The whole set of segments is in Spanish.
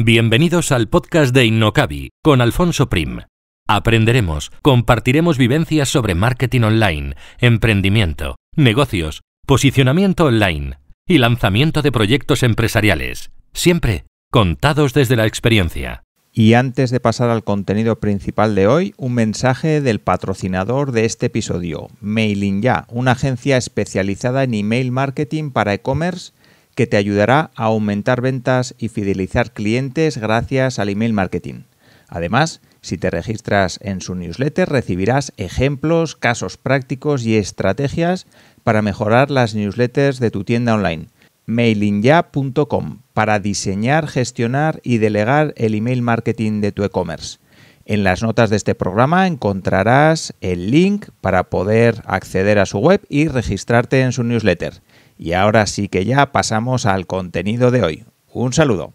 Bienvenidos al podcast de Innocabi con Alfonso Prim. Aprenderemos, compartiremos vivencias sobre marketing online, emprendimiento, negocios, posicionamiento online y lanzamiento de proyectos empresariales, siempre contados desde la experiencia. Y antes de pasar al contenido principal de hoy, un mensaje del patrocinador de este episodio, Mailin Ya, una agencia especializada en email marketing para e-commerce que te ayudará a aumentar ventas y fidelizar clientes gracias al email marketing. Además, si te registras en su newsletter recibirás ejemplos, casos prácticos y estrategias para mejorar las newsletters de tu tienda online. mailingya.com para diseñar, gestionar y delegar el email marketing de tu e-commerce. En las notas de este programa encontrarás el link para poder acceder a su web y registrarte en su newsletter. Y ahora sí que ya pasamos al contenido de hoy. Un saludo.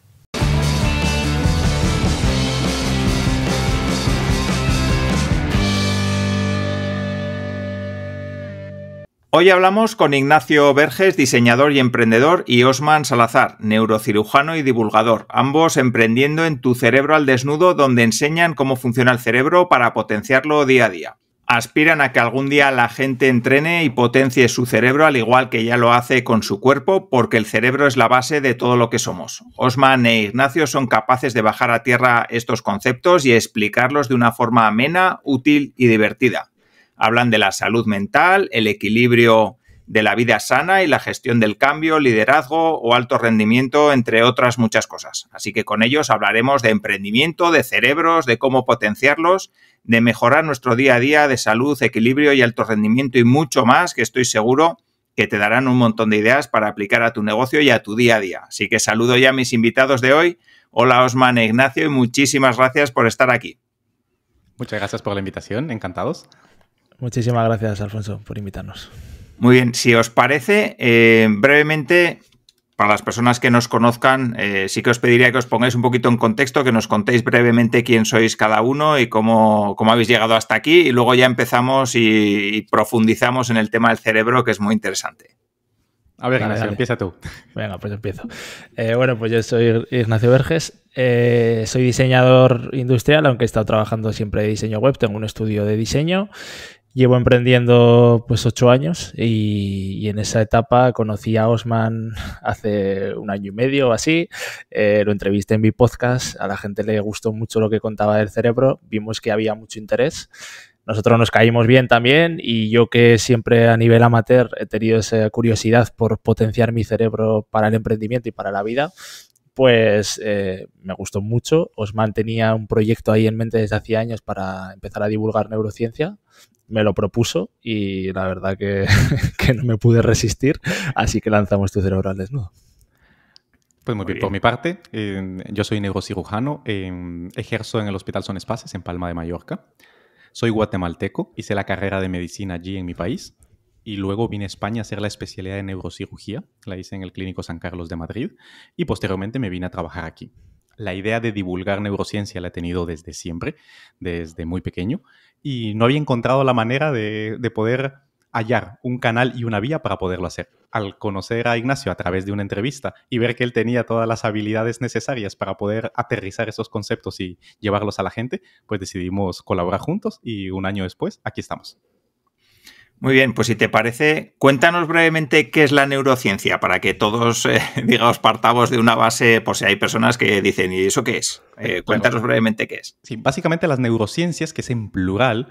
Hoy hablamos con Ignacio Verges, diseñador y emprendedor, y Osman Salazar, neurocirujano y divulgador, ambos emprendiendo en Tu Cerebro al Desnudo, donde enseñan cómo funciona el cerebro para potenciarlo día a día aspiran a que algún día la gente entrene y potencie su cerebro al igual que ya lo hace con su cuerpo, porque el cerebro es la base de todo lo que somos. Osman e Ignacio son capaces de bajar a tierra estos conceptos y explicarlos de una forma amena, útil y divertida. Hablan de la salud mental, el equilibrio de la vida sana y la gestión del cambio, liderazgo o alto rendimiento, entre otras muchas cosas. Así que con ellos hablaremos de emprendimiento, de cerebros, de cómo potenciarlos, de mejorar nuestro día a día de salud, equilibrio y alto rendimiento y mucho más que estoy seguro que te darán un montón de ideas para aplicar a tu negocio y a tu día a día. Así que saludo ya a mis invitados de hoy. Hola Osman e Ignacio y muchísimas gracias por estar aquí. Muchas gracias por la invitación, encantados. Muchísimas gracias Alfonso por invitarnos. Muy bien, si os parece, eh, brevemente para las personas que nos conozcan, eh, sí que os pediría que os pongáis un poquito en contexto, que nos contéis brevemente quién sois cada uno y cómo, habéis llegado hasta aquí, y luego ya empezamos y, profundizamos en el tema del cerebro, que es muy interesante. A ver, Ignacio, empieza tú. Venga, pues empiezo. Eh, bueno, pues yo soy Ignacio Verges, soy diseñador industrial, aunque he estado trabajando siempre de diseño web, tengo un estudio de diseño Llevo emprendiendo pues ocho años y, en esa etapa conocí a Osman hace un año y medio o así. Eh, lo entrevisté en mi podcast, a la gente le gustó mucho lo que contaba del cerebro, vimos que había mucho interés. Nosotros nos caímos bien también y yo que siempre a nivel amateur he tenido esa curiosidad por potenciar mi cerebro para el emprendimiento y para la vida, pues eh, me gustó mucho. Osman tenía un proyecto ahí en mente desde hace años para empezar a divulgar neurociencia me lo propuso y la verdad que, no me pude resistir, así que lanzamos tu cerebro al desnudo. Pues muy, bien. por mi parte, eh, yo soy neurocirujano, eh, ejerzo en el Hospital Son Espaces en Palma de Mallorca. Soy guatemalteco, hice la carrera de medicina allí en mi país y luego vine a España a hacer la especialidad de neurocirugía, la hice en el Clínico San Carlos de Madrid y posteriormente me vine a trabajar aquí. La idea de divulgar neurociencia la he tenido desde siempre, desde muy pequeño, y no había encontrado la manera de, de poder hallar un canal y una vía para poderlo hacer. Al conocer a Ignacio a través de una entrevista y ver que él tenía todas las habilidades necesarias para poder aterrizar esos conceptos y llevarlos a la gente, pues decidimos colaborar juntos y un año después aquí estamos. Muy bien, pues si te parece, cuéntanos brevemente qué es la neurociencia para que todos, eh, digamos, partamos de una base, por si hay personas que dicen, ¿y eso qué es? Eh, eh, cuéntanos brevemente qué es. Sí, básicamente las neurociencias, que es en plural,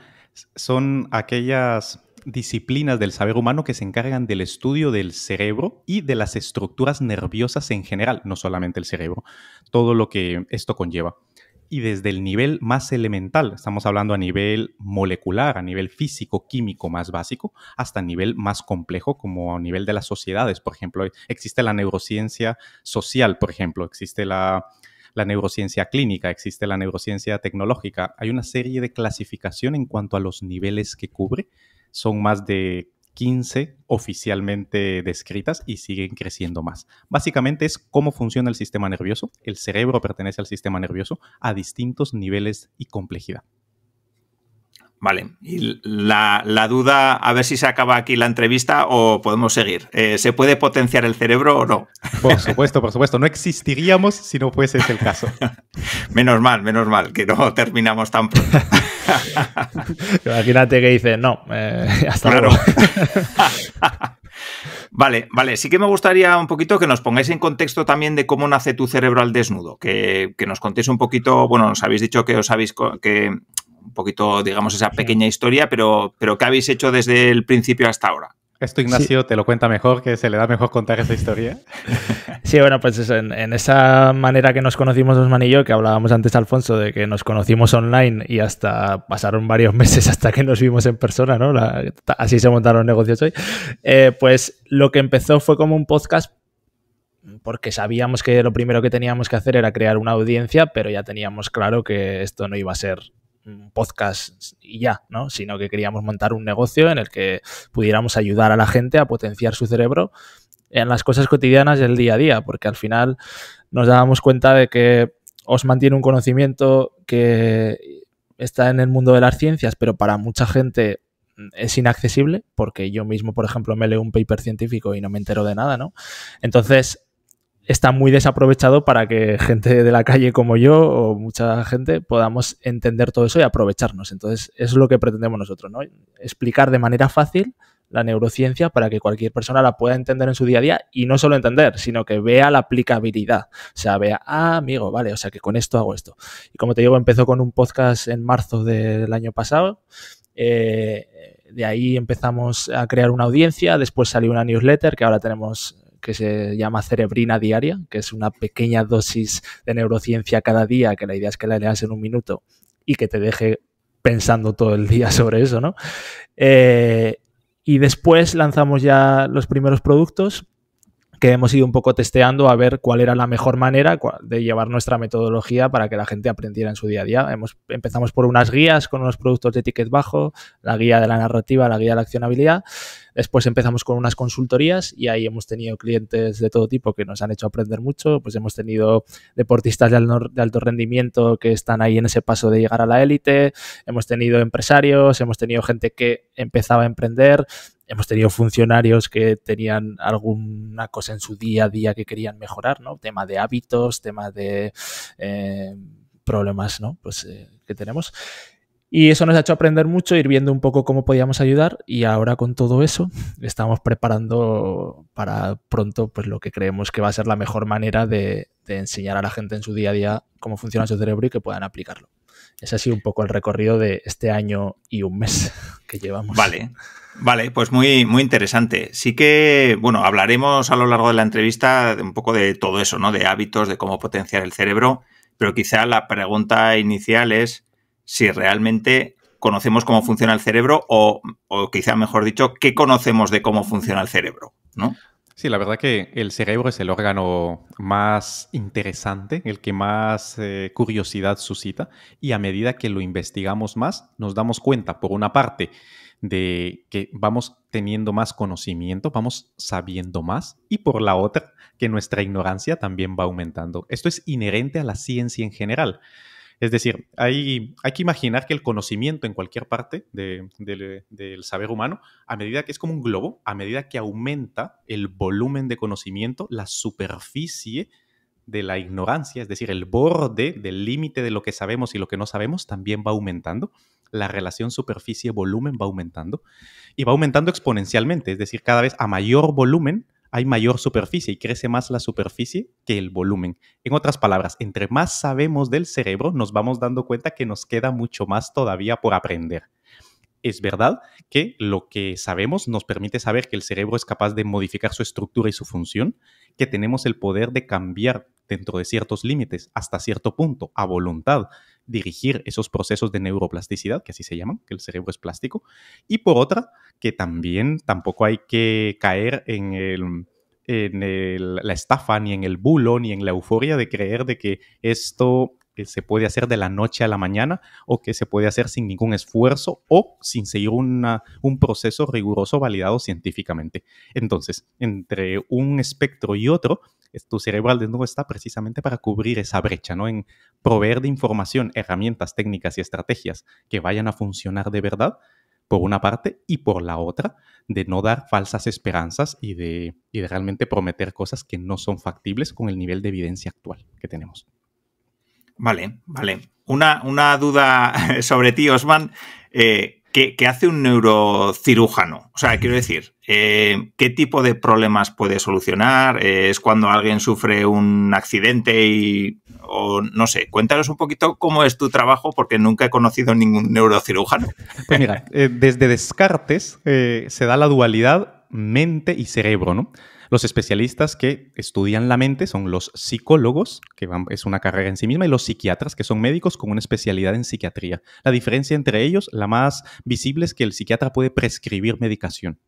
son aquellas disciplinas del saber humano que se encargan del estudio del cerebro y de las estructuras nerviosas en general, no solamente el cerebro, todo lo que esto conlleva y desde el nivel más elemental, estamos hablando a nivel molecular, a nivel físico, químico más básico, hasta a nivel más complejo, como a nivel de las sociedades. Por ejemplo, existe la neurociencia social, por ejemplo, existe la, la neurociencia clínica, existe la neurociencia tecnológica. Hay una serie de clasificación en cuanto a los niveles que cubre. Son más de 15 oficialmente descritas y siguen creciendo más. Básicamente es cómo funciona el sistema nervioso. El cerebro pertenece al sistema nervioso a distintos niveles y complejidad. Vale, y la, duda, a ver si se acaba aquí la entrevista o podemos seguir. Eh, ¿Se puede potenciar el cerebro o no? Por supuesto, por supuesto. No existiríamos si no fuese ese el caso. menos mal, menos mal, que no terminamos tan pronto. Imagínate que dice, no, eh, hasta luego. Vale, vale. Sí que me gustaría un poquito que nos pongáis en contexto también de cómo nace tu cerebro al desnudo, que, nos contéis un poquito, bueno, nos habéis dicho que os habéis que un poquito, digamos, esa pequeña historia, pero, pero ¿qué habéis hecho desde el principio hasta ahora? Esto Ignacio te lo cuenta mejor, que se le da mejor contar esa historia. Sí, bueno, pues en, esa manera que nos conocimos Osman y yo, que hablábamos antes Alfonso, de que nos conocimos online y hasta pasaron varios meses hasta que nos vimos en persona, ¿no? así se montaron negocios hoy. Eh, pues lo que empezó fue como un podcast porque sabíamos que lo primero que teníamos que hacer era crear una audiencia, pero ya teníamos claro que esto no iba a ser podcast y ya, ¿no? Sino que queríamos montar un negocio en el que pudiéramos ayudar a la gente a potenciar su cerebro en las cosas cotidianas del día a día, porque al final nos dábamos cuenta de que os mantiene un conocimiento que está en el mundo de las ciencias, pero para mucha gente es inaccesible, porque yo mismo, por ejemplo, me leo un paper científico y no me entero de nada, ¿no? Entonces, está muy desaprovechado para que gente de la calle como yo o mucha gente podamos entender todo eso y aprovecharnos. Entonces, es lo que pretendemos nosotros, ¿no? Explicar de manera fácil la neurociencia para que cualquier persona la pueda entender en su día a día y no solo entender, sino que vea la aplicabilidad. O sea, vea, ah, amigo, vale, o sea que con esto hago esto. Y como te digo, empezó con un podcast en marzo del año pasado. Eh, de ahí empezamos a crear una audiencia, después salió una newsletter que ahora tenemos que se llama Cerebrina Diaria, que es una pequeña dosis de neurociencia cada día, que la idea es que la leas en un minuto y que te deje pensando todo el día sobre eso, ¿no? Eh, y después lanzamos ya los primeros productos que hemos ido un poco testeando a ver cuál era la mejor manera de llevar nuestra metodología para que la gente aprendiera en su día a día. Hemos, empezamos por unas guías con unos productos de ticket bajo, la guía de la narrativa, la guía de la accionabilidad. Después empezamos con unas consultorías y ahí hemos tenido clientes de todo tipo que nos han hecho aprender mucho. Pues hemos tenido deportistas de alto rendimiento que están ahí en ese paso de llegar a la élite. Hemos tenido empresarios, hemos tenido gente que empezaba a emprender hemos tenido funcionarios que tenían alguna cosa en su día a día que querían mejorar, ¿no? Tema de hábitos, tema de eh, problemas, Pues eh, que tenemos. Y eso nos ha hecho aprender mucho, ir viendo un poco cómo podíamos ayudar y ahora con todo eso estamos preparando para pronto pues lo que creemos que va a ser la mejor manera de enseñar a la gente en su día a día cómo funciona su cerebro y que puedan aplicarlo. Ese ha sido un poco el recorrido de este año y un mes que llevamos. Vale, vale, pues muy, muy interesante. Sí que, bueno, hablaremos a lo largo de la entrevista un poco de todo eso, ¿no? De hábitos, de cómo potenciar el cerebro, pero quizá la pregunta inicial es si realmente conocemos cómo funciona el cerebro o, o quizá, mejor dicho, qué conocemos de cómo funciona el cerebro, ¿no? Sí, la verdad que el cerebro es el órgano más interesante, el que más eh, curiosidad suscita y a medida que lo investigamos más, nos damos cuenta, por una parte, de que vamos teniendo más conocimiento, vamos sabiendo más y por la otra, que nuestra ignorancia también va aumentando. Esto es inherente a la ciencia en general. Es decir, hay, hay que imaginar que el conocimiento en cualquier parte del saber humano, a medida que es como un globo, a medida que aumenta el volumen de conocimiento, la superficie de la ignorancia, es decir, el borde del límite de lo que sabemos y lo que no sabemos, también va aumentando. La relación superficie-volumen va aumentando y va aumentando exponencialmente, es decir, cada vez a mayor volumen, hay mayor superficie y crece más la superficie que el volumen. En otras palabras, entre más sabemos del cerebro, nos vamos dando cuenta que nos queda mucho más todavía por aprender. Es verdad que lo que sabemos nos permite saber que el cerebro es capaz de modificar su estructura y su función, que tenemos el poder de cambiar dentro de ciertos límites hasta cierto punto, a voluntad, dirigir esos procesos de neuroplasticidad, que así se llaman, que el cerebro es plástico, y por otra, que también tampoco hay que caer en el en la estafa, ni en el bulo, ni en la euforia de creer de que esto que se puede hacer de la noche a la mañana o que se puede hacer sin ningún esfuerzo o sin seguir un proceso riguroso validado científicamente. Entonces, entre un espectro y otro, tu cerebro al nuevo está precisamente para cubrir esa brecha, ¿no? En proveer de información, herramientas, técnicas y estrategias que vayan a funcionar de verdad, por una parte, y por la otra, de no dar falsas esperanzas y de, y de realmente prometer cosas que no son factibles con el nivel de evidencia actual que tenemos. Vale, vale. Una, duda sobre ti, Osman. Eh, ¿qué, hace un neurocirujano? O sea, quiero decir, eh, ¿qué tipo de problemas puede solucionar? Eh, ¿Es cuando alguien sufre un accidente y... o no sé, cuéntanos un poquito cómo es tu trabajo porque nunca he conocido ningún neurocirujano. Pues mira, desde Descartes se da la dualidad mente y cerebro, ¿no? Los especialistas que estudian la mente son los psicólogos, que van, es una carrera en sí misma, y los psiquiatras, que son médicos con una especialidad en psiquiatría. La diferencia entre ellos, la más visible, es que el psiquiatra puede prescribir medicación,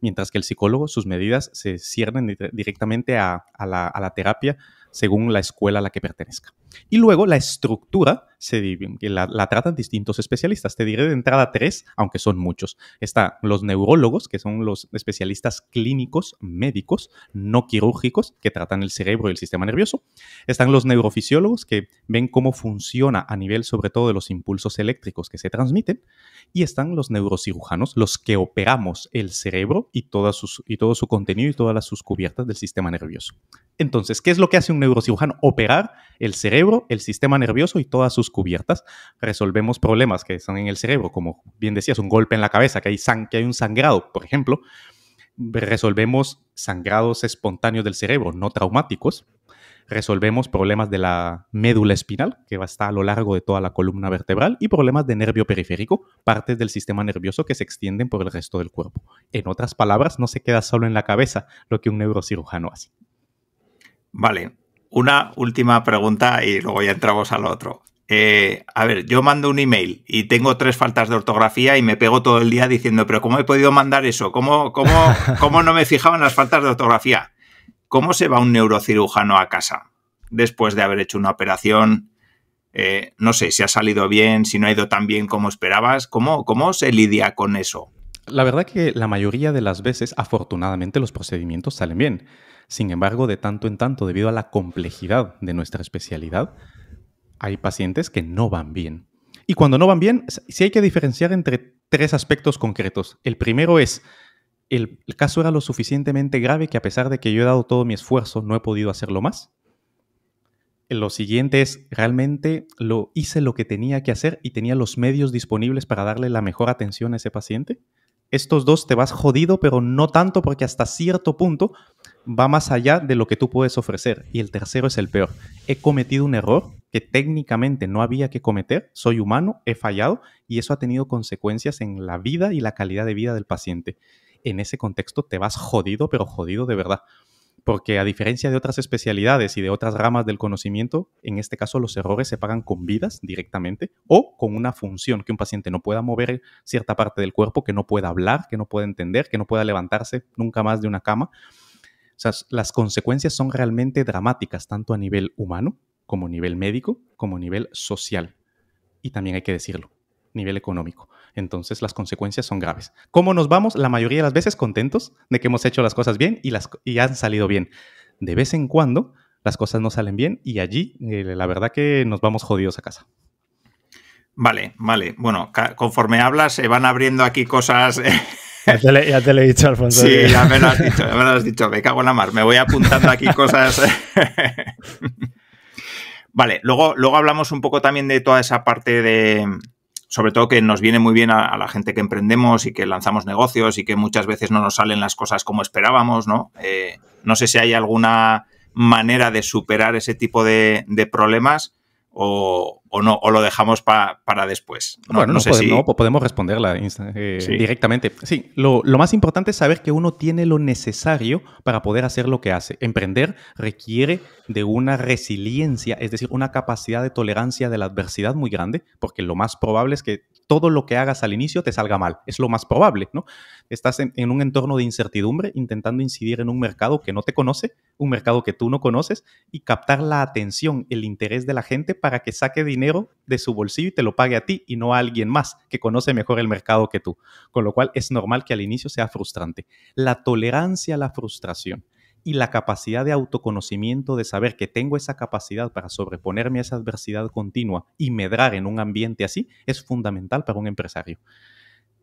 mientras que el psicólogo, sus medidas se ciernen directamente a, a la terapia según la escuela a la que pertenezca. Y luego la estructura se la, la, tratan distintos especialistas. Te diré de entrada tres, aunque son muchos. Están los neurólogos, que son los especialistas clínicos, médicos, no quirúrgicos, que tratan el cerebro y el sistema nervioso. Están los neurofisiólogos, que ven cómo funciona a nivel sobre todo de los impulsos eléctricos que se transmiten. Y están los neurocirujanos, los que operamos el cerebro y, y todo su contenido y todas las, sus cubiertas del sistema nervioso. Entonces, ¿qué es lo que hace un neurocirujano? Operar el cerebro, el sistema nervioso y todas sus cubiertas, resolvemos problemas que están en el cerebro, como bien decías, un golpe en la cabeza, que hay, que hay un sangrado, por ejemplo, resolvemos sangrados espontáneos del cerebro, no traumáticos, resolvemos problemas de la médula espinal, que va a estar a lo largo de toda la columna vertebral, y problemas de nervio periférico, partes del sistema nervioso que se extienden por el resto del cuerpo. En otras palabras, no se queda solo en la cabeza lo que un neurocirujano hace. Vale, una última pregunta y luego ya entramos al otro. Eh, a ver, yo mando un email y tengo tres faltas de ortografía y me pego todo el día diciendo, pero ¿cómo he podido mandar eso? ¿Cómo, cómo, cómo no me fijaban las faltas de ortografía? ¿Cómo se va un neurocirujano a casa después de haber hecho una operación? Eh, no sé si ha salido bien, si no ha ido tan bien como esperabas. ¿Cómo, cómo se lidia con eso? La verdad que la mayoría de las veces, afortunadamente, los procedimientos salen bien. Sin embargo, de tanto en tanto, debido a la complejidad de nuestra especialidad, hay pacientes que no van bien. Y cuando no van bien, sí hay que diferenciar entre tres aspectos concretos. El primero es, el, caso era lo suficientemente grave que a pesar de que yo he dado todo mi esfuerzo, no he podido hacerlo más. Lo siguiente es, realmente lo hice lo que tenía que hacer y tenía los medios disponibles para darle la mejor atención a ese paciente. Estos dos te vas jodido, pero no tanto porque hasta cierto punto va más allá de lo que tú puedes ofrecer. Y el tercero es el peor. He cometido un error que técnicamente no había que cometer, soy humano, he fallado y eso ha tenido consecuencias en la vida y la calidad de vida del paciente. En ese contexto te vas jodido, pero jodido de verdad. Porque a diferencia de otras especialidades y de otras ramas del conocimiento, en este caso los errores se pagan con vidas directamente o con una función que un paciente no pueda mover cierta parte del cuerpo, que no pueda hablar, que no pueda entender, que no pueda levantarse nunca más de una cama. O sea, las consecuencias son realmente dramáticas, tanto a nivel humano, como a nivel médico, como a nivel social. Y también hay que decirlo, nivel económico. Entonces las consecuencias son graves. ¿Cómo nos vamos? La mayoría de las veces contentos de que hemos hecho las cosas bien y, las, y han salido bien. De vez en cuando las cosas no salen bien y allí eh, la verdad que nos vamos jodidos a casa. Vale, vale. Bueno, conforme hablas, se eh, van abriendo aquí cosas eh, ya te, lo he dicho, Alfonso. Sí, ya me lo has dicho, ya me has dicho. Me cago en la mar. Me voy apuntando aquí cosas. vale, luego, luego hablamos un poco también de toda esa parte de. Sobre todo que nos viene muy bien a, la gente que emprendemos y que lanzamos negocios y que muchas veces no nos salen las cosas como esperábamos, ¿no? Eh, no sé si hay alguna manera de superar ese tipo de problemas o, o no, o lo dejamos para después. No, bueno, no, no, sé podemos, si... no podemos responderla eh, directamente. Sí, lo, más importante es saber que uno tiene lo necesario para poder hacer lo que hace. Emprender requiere de una resiliencia, es decir, una capacidad de tolerancia de la adversidad muy grande, porque lo más probable es que todo lo que hagas al inicio te salga mal. Es lo más probable, ¿no? Estás en, en un entorno de incertidumbre intentando incidir en un mercado que no te conoce, un mercado que tú no conoces, y captar la atención, el interés de la gente para que saque dinero de su bolsillo y te lo pague a ti y no a alguien más que conoce mejor el mercado que tú. Con lo cual es normal que al inicio sea frustrante. La tolerancia a la frustración y la capacidad de autoconocimiento de saber que tengo esa capacidad para sobreponerme a esa adversidad continua y medrar en un ambiente así es fundamental para un empresario.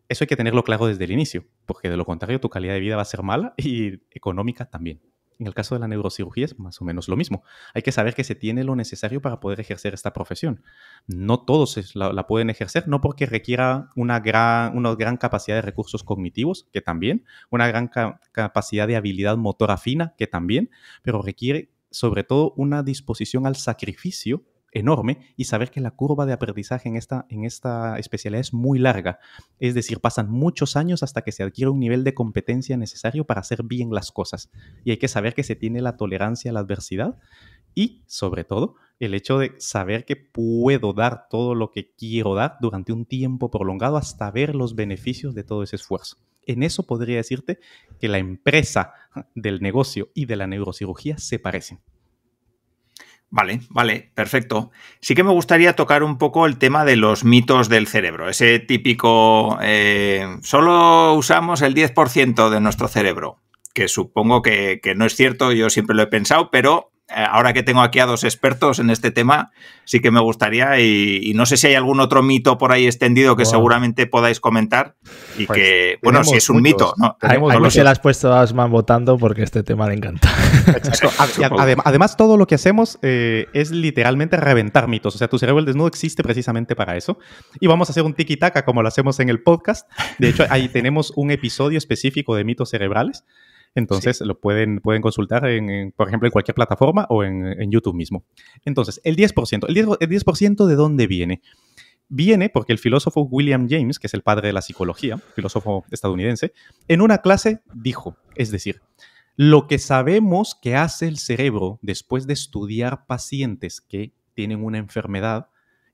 Eso hay que tenerlo claro desde el inicio, porque de lo contrario tu calidad de vida va a ser mala y económica también. En el caso de la neurocirugía es más o menos lo mismo. Hay que saber que se tiene lo necesario para poder ejercer esta profesión. No todos la, pueden ejercer, no porque requiera una gran, gran capacidad de recursos cognitivos, que también, una gran capacidad de habilidad motora fina, que también, pero requiere sobre todo una disposición al sacrificio enorme y saber que la curva de aprendizaje en esta, en esta especialidad es muy larga. Es decir, pasan muchos años hasta que se adquiere un nivel de competencia necesario para hacer bien las cosas. Y hay que saber que se tiene la tolerancia a la adversidad y, sobre todo, el hecho de saber que puedo dar todo lo que quiero dar durante un tiempo prolongado hasta ver los beneficios de todo ese esfuerzo. En eso podría decirte que la empresa del negocio y de la neurocirugía se parecen. Vale, vale, perfecto. Sí que me gustaría tocar un poco el tema de los mitos del cerebro, ese típico, eh, solo usamos el 10% de nuestro cerebro, que supongo que, que, no es cierto, yo siempre lo he pensado, pero eh, ahora que tengo aquí a dos expertos en este tema, sí que me gustaría y, no sé si hay algún otro mito por ahí extendido que seguramente podáis comentar y pues que, bueno, si es un mito, ¿no? A, no se las puesto más votando porque este tema le encanta. además, todo lo que hacemos eh, es literalmente reventar mitos. O sea, tu cerebro el desnudo existe precisamente para eso. Y vamos a hacer un tiki-taka como lo hacemos en el podcast. De hecho, ahí tenemos un episodio específico de mitos cerebrales. Entonces lo pueden, pueden consultar, en, por ejemplo, en cualquier plataforma o en, YouTube mismo. Entonces, el ¿El 10%, el 10 de dónde viene? viene porque el filósofo William James, que es el padre de la psicología, filósofo estadounidense, en una clase dijo, es decir, lo que sabemos que hace el cerebro después de estudiar pacientes que tienen una enfermedad,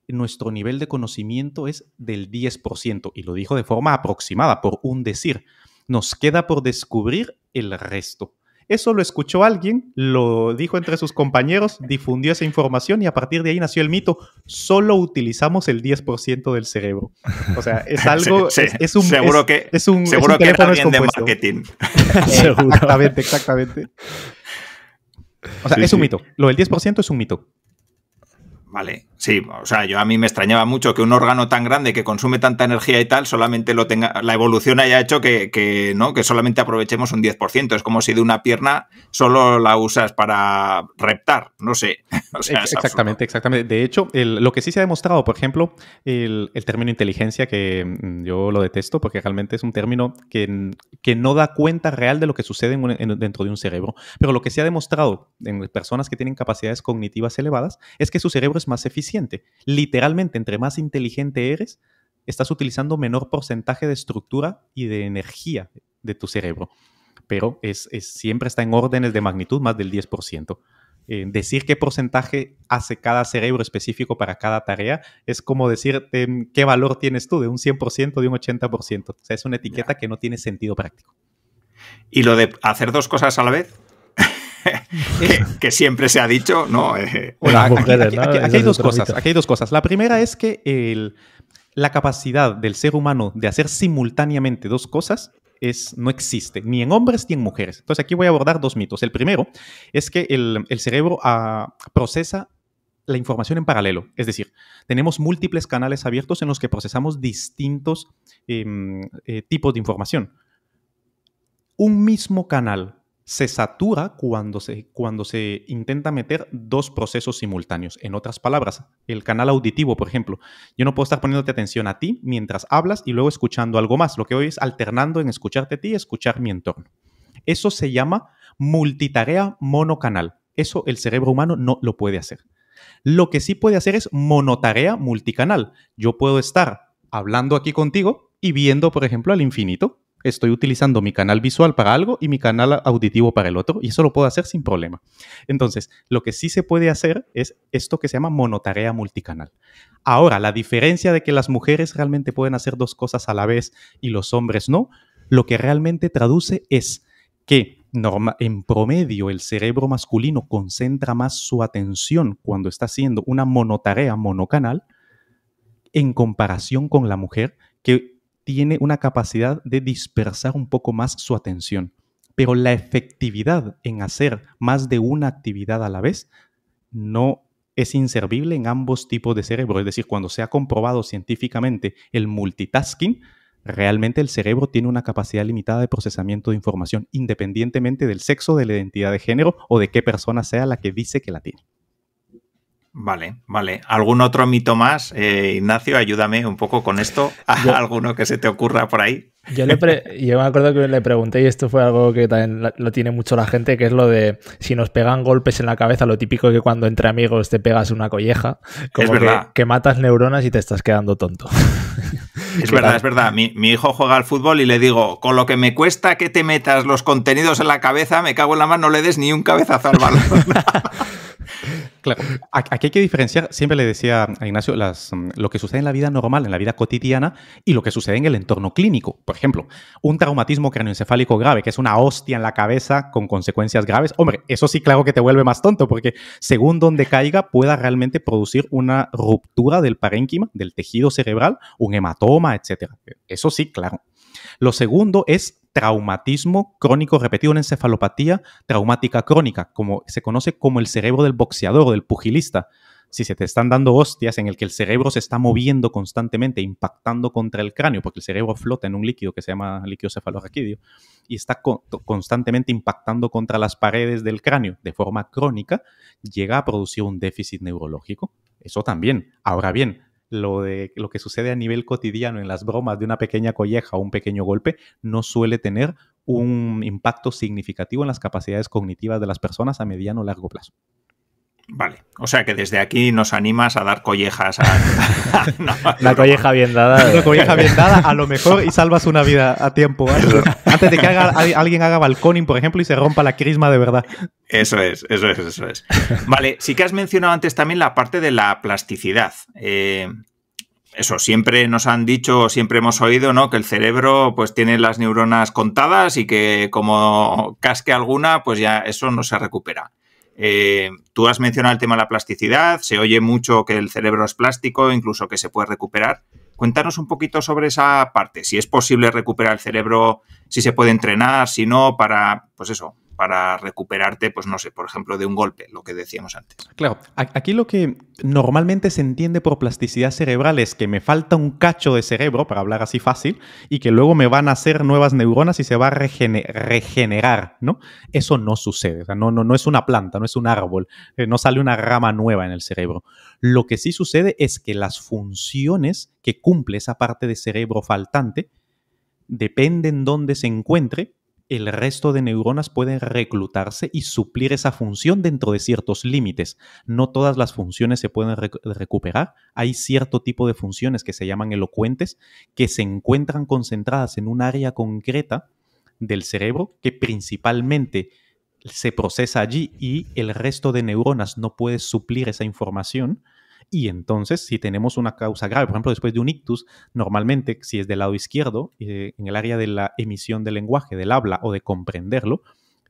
nuestro nivel de conocimiento es del 10%, y lo dijo de forma aproximada, por un decir. Nos queda por descubrir el resto. Eso lo escuchó alguien, lo dijo entre sus compañeros, difundió esa información y a partir de ahí nació el mito. Solo utilizamos el 10% del cerebro. O sea, es algo. Es, es, un. Seguro es, que. Es un, seguro es un que de marketing. exactamente, exactamente. O sea, es un mito. Lo del 10% es un mito. Vale. Sí, o sea, yo a mí me extrañaba mucho que un órgano tan grande que consume tanta energía y tal, solamente lo tenga, la evolución haya hecho que, ¿no? que solamente aprovechemos un 10%. Es como si de una pierna solo la usas para reptar, no sé. exactamente, exactamente. De hecho, el, lo que sí se ha demostrado, por ejemplo, el, término inteligencia, que mm, yo lo detesto porque realmente es un término que, que no da cuenta real de lo que sucede dentro de un cerebro. Pero lo que se ha demostrado en personas que tienen capacidades cognitivas elevadas es que su cerebro es más eficiente Literalmente, entre más inteligente eres, estás utilizando menor porcentaje de estructura y de energía de tu cerebro. Pero es, siempre está en órdenes de magnitud más del 10%. Eh, decir qué porcentaje hace cada cerebro específico para cada tarea es como decir eh, qué valor tienes tú, de un 100%, de un 80%. O sea, es una etiqueta que no tiene sentido práctico. ¿Y lo de hacer dos cosas a la vez? que, siempre se ha dicho, ¿no? aquí, hay dos cosas. dos cosas. La primera es que la capacidad del ser humano de hacer simultáneamente dos cosas es, no existe, ni en hombres ni en mujeres. Entonces aquí voy a abordar dos mitos. El primero es que el, cerebro ah, procesa la información en paralelo. Es decir, tenemos múltiples canales abiertos en los que procesamos distintos em, eh, tipos de información. Un mismo canal se satura cuando se, cuando se intenta meter dos procesos simultáneos. En otras palabras, el canal auditivo, por ejemplo. Yo no puedo estar poniéndote atención a ti mientras hablas y luego escuchando algo más. Lo que hoy es alternando en escucharte a ti y escuchar mi entorno. Eso se llama multitarea monocanal. Eso el cerebro humano no lo puede hacer. Lo que sí puede hacer es monotarea multicanal. Yo puedo estar hablando aquí contigo y viendo, por ejemplo, al infinito estoy utilizando mi canal visual para algo y mi canal auditivo para el otro, y eso lo puedo hacer sin problema. Entonces, lo que sí se puede hacer es esto que se llama monotarea multicanal. Ahora, la diferencia de que las mujeres realmente pueden hacer dos cosas a la vez y los hombres no, lo que realmente traduce es que en promedio el cerebro masculino concentra más su atención cuando está haciendo una monotarea monocanal en comparación con la mujer que tiene una capacidad de dispersar un poco más su atención, pero la efectividad en hacer más de una actividad a la vez no es inservible en ambos tipos de cerebro. Es decir, cuando se ha comprobado científicamente el multitasking, realmente el cerebro tiene una capacidad limitada de procesamiento de información, independientemente del sexo, de la identidad de género o de qué persona sea la que dice que la tiene. Vale, vale. ¿Algún otro mito más? Eh, Ignacio, ayúdame un poco con esto. ¿Alguno que se te ocurra por ahí? Yo, le yo, me acuerdo que le pregunté, y esto fue algo que también lo tiene mucho la gente, que es lo de si nos pegan golpes en la cabeza, lo típico que cuando entre amigos te pegas una colleja, Que, matas neuronas y te estás quedando tonto. Es verdad, es verdad. Mi, mi, hijo juega al fútbol y le digo, con lo que me cuesta que te metas los contenidos en la cabeza, me cago en la mano, no le des ni un cabezazo al balón. Claro, aquí hay que diferenciar, siempre le decía a Ignacio, las, mm, lo que sucede en la vida normal, en la vida cotidiana, y lo que sucede en el entorno clínico. Por ejemplo, un traumatismo cranioencefálico grave, que es una hostia en la cabeza con consecuencias graves, hombre, eso sí claro que te vuelve más tonto, porque según donde caiga pueda realmente producir una ruptura del parénquima, del tejido cerebral, un hematoma, etc. Eso sí, claro. Lo segundo es traumatismo crónico repetido, en encefalopatía traumática crónica, como se conoce como el cerebro del boxeador, o del pugilista. Si se te están dando hostias en el que el cerebro se está moviendo constantemente, impactando contra el cráneo, porque el cerebro flota en un líquido que se llama líquido cefalorraquídeo, y está constantemente impactando contra las paredes del cráneo de forma crónica, llega a producir un déficit neurológico. Eso también. Ahora bien, lo de lo que sucede a nivel cotidiano en las bromas de una pequeña colleja o un pequeño golpe no suele tener un impacto significativo en las capacidades cognitivas de las personas a mediano o largo plazo. Vale, o sea que desde aquí nos animas a dar collejas. A... la colleja bien dada. La eh. colleja bien dada, a lo mejor, y salvas una vida a tiempo. Antes de que alguien haga balconing, por ejemplo, y se rompa la crisma de verdad. Eso es, eso es, eso es. Vale, sí que has mencionado antes también la parte de la plasticidad. Eh, eso, siempre nos han dicho, siempre hemos oído, ¿no? Que el cerebro, pues, tiene las neuronas contadas y que como casque alguna, pues ya eso no se recupera. Eh, tú has mencionado el tema de la plasticidad, se oye mucho que el cerebro es plástico, incluso que se puede recuperar. Cuéntanos un poquito sobre esa parte, si es posible recuperar el cerebro, si se puede entrenar, si no, para, pues eso, para recuperarte, pues no sé, por ejemplo, de un golpe, lo que decíamos antes. Claro, aquí lo que normalmente se entiende por plasticidad cerebral es que me falta un cacho de cerebro, para hablar así fácil, y que luego me van a hacer nuevas neuronas y se va a regenerar, ¿no? Eso no sucede, no, no, no es una planta, no es un árbol, eh, no sale una rama nueva en el cerebro. Lo que sí sucede es que las funciones que cumple esa parte de cerebro faltante, dependen dónde se encuentre, el resto de neuronas pueden reclutarse y suplir esa función dentro de ciertos límites. No todas las funciones se pueden recuperar. Hay cierto tipo de funciones que se llaman elocuentes, que se encuentran concentradas en un área concreta del cerebro que principalmente se procesa allí y el resto de neuronas no puede suplir esa información y entonces, si tenemos una causa grave, por ejemplo, después de un ictus, normalmente, si es del lado izquierdo, eh, en el área de la emisión del lenguaje, del habla o de comprenderlo,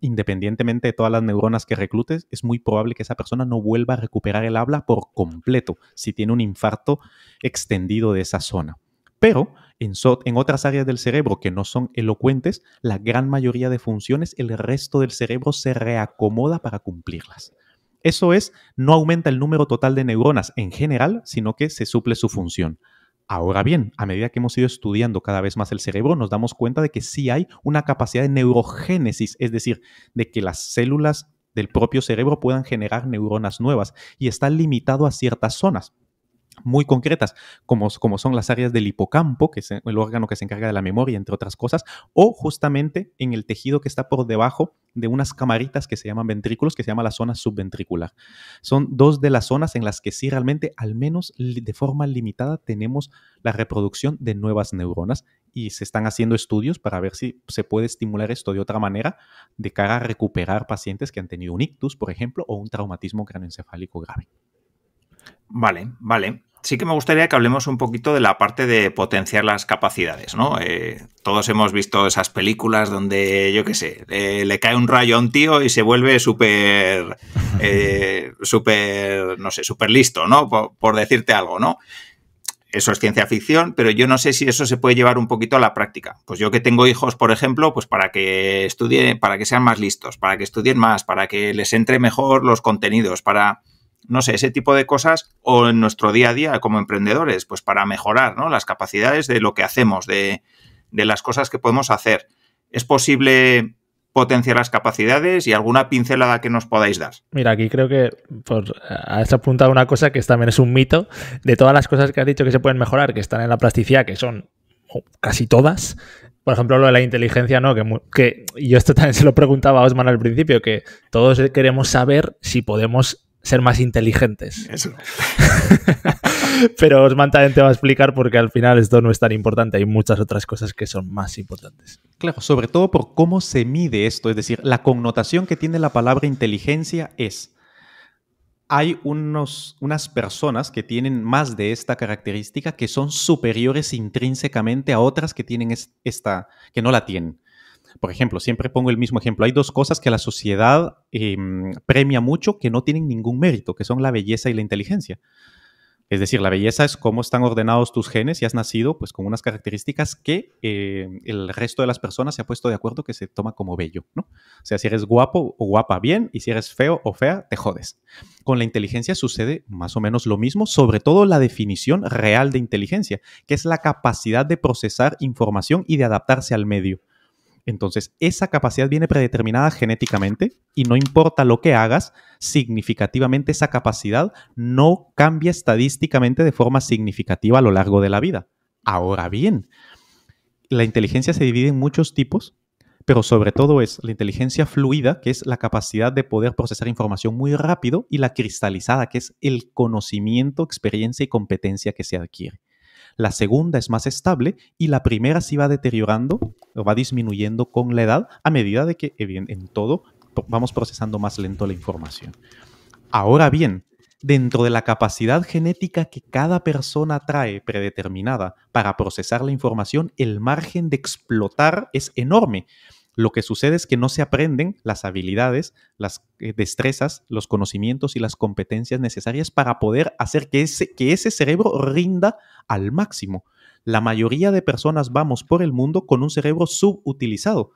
independientemente de todas las neuronas que reclutes, es muy probable que esa persona no vuelva a recuperar el habla por completo si tiene un infarto extendido de esa zona. Pero en, otras áreas del cerebro que no son elocuentes, la gran mayoría de funciones, el resto del cerebro se reacomoda para cumplirlas. Eso es, no aumenta el número total de neuronas en general, sino que se suple su función. Ahora bien, a medida que hemos ido estudiando cada vez más el cerebro, nos damos cuenta de que sí hay una capacidad de neurogénesis, es decir, de que las células del propio cerebro puedan generar neuronas nuevas y está limitado a ciertas zonas muy concretas, como, como son las áreas del hipocampo, que es el órgano que se encarga de la memoria, entre otras cosas, o justamente en el tejido que está por debajo de unas camaritas que se llaman ventrículos, que se llama la zona subventricular. Son dos de las zonas en las que sí realmente, al menos de forma limitada, tenemos la reproducción de nuevas neuronas y se están haciendo estudios para ver si se puede estimular esto de otra manera de cara a recuperar pacientes que han tenido un ictus, por ejemplo, o un traumatismo craneoencefálico grave. Vale, vale sí que me gustaría que hablemos un poquito de la parte de potenciar las capacidades, ¿no? Eh, todos hemos visto esas películas donde, yo qué sé, eh, le cae un rayo a un tío y se vuelve súper, eh, súper, no sé, súper listo, ¿no? Por, por, decirte algo, ¿no? Eso es ciencia ficción, pero yo no sé si eso se puede llevar un poquito a la práctica. Pues yo que tengo hijos, por ejemplo, pues para que estudien, para que sean más listos, para que estudien más, para que les entre mejor los contenidos, para no sé, ese tipo de cosas o en nuestro día a día como emprendedores, pues para mejorar ¿no? las capacidades de lo que hacemos, de, las cosas que podemos hacer. ¿Es posible potenciar las capacidades y alguna pincelada que nos podáis dar. Mira, aquí creo que por, has apuntado una cosa que también es un mito de todas las cosas que has dicho que se pueden mejorar, que están en la plasticidad, que son casi todas. Por ejemplo, lo de la inteligencia, ¿no? Que, que yo esto también se lo preguntaba a Osman al principio, que todos queremos saber si podemos ser más inteligentes. Pero Osman también te va a explicar porque al final esto no es tan importante, hay muchas otras cosas que son más importantes. Claro, sobre todo por cómo se mide esto, es decir, la connotación que tiene la palabra inteligencia es, hay unos, unas personas que tienen más de esta característica que son superiores intrínsecamente a otras que, tienen esta, que no la tienen. Por ejemplo, siempre pongo el mismo ejemplo. Hay dos cosas que la sociedad em, premia mucho que no tienen ningún mérito, que son la belleza y la inteligencia. Es decir, la belleza es cómo están ordenados tus genes y has nacido pues, con unas características que em, el resto de las personas se ha puesto de acuerdo que se toma como bello, ¿no? O sea, si eres guapo o guapa, bien, y si eres feo o fea, te jodes. Con la inteligencia sucede más o menos lo mismo, sobre todo la definición real de inteligencia, que es la capacidad de procesar información y de adaptarse al medio. Entonces, esa capacidad viene predeterminada genéticamente y no importa lo que hagas, significativamente esa capacidad no cambia estadísticamente de forma significativa a lo largo de la vida. Ahora bien, la inteligencia se divide en muchos tipos, pero sobre todo es la inteligencia fluida, que es la capacidad de poder procesar información muy rápido, y la cristalizada, que es el conocimiento, experiencia y competencia que se adquiere. La segunda es más estable y la primera se va deteriorando va disminuyendo con la edad a medida de que en todo vamos procesando más lento la información. Ahora bien, dentro de la capacidad genética que cada persona trae predeterminada para procesar la información, el margen de explotar es enorme. Lo que sucede es que no se aprenden las habilidades, las eh, destrezas, los conocimientos y las competencias necesarias para poder hacer que ese, que ese cerebro rinda al máximo. La mayoría de personas vamos por el mundo con un cerebro subutilizado,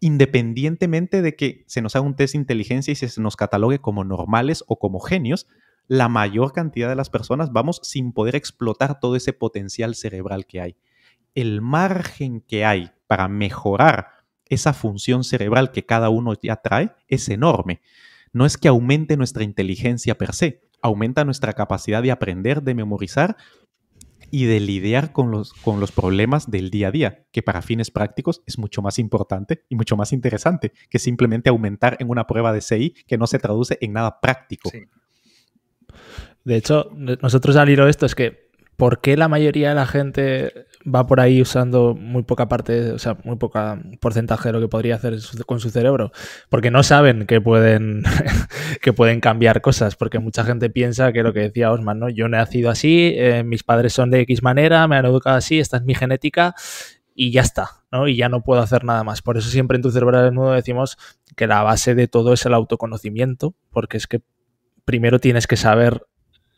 independientemente de que se nos haga un test de inteligencia y se nos catalogue como normales o como genios, la mayor cantidad de las personas vamos sin poder explotar todo ese potencial cerebral que hay. El margen que hay para mejorar esa función cerebral que cada uno ya trae es enorme. No es que aumente nuestra inteligencia per se, aumenta nuestra capacidad de aprender, de memorizar y de lidiar con los, con los problemas del día a día, que para fines prácticos es mucho más importante y mucho más interesante que simplemente aumentar en una prueba de CI que no se traduce en nada práctico. De hecho, nosotros al hilo esto es que ¿por qué la mayoría de la gente va por ahí usando muy poca parte, o sea, muy poca porcentaje de lo que podría hacer con su cerebro, porque no saben que pueden, que pueden cambiar cosas, porque mucha gente piensa que lo que decía Osman, ¿no? Yo no he nacido así, eh, mis padres son de X manera, me han educado así, esta es mi genética y ya está, ¿no? Y ya no puedo hacer nada más. Por eso siempre en tu cerebro desnudo decimos que la base de todo es el autoconocimiento, porque es que primero tienes que saber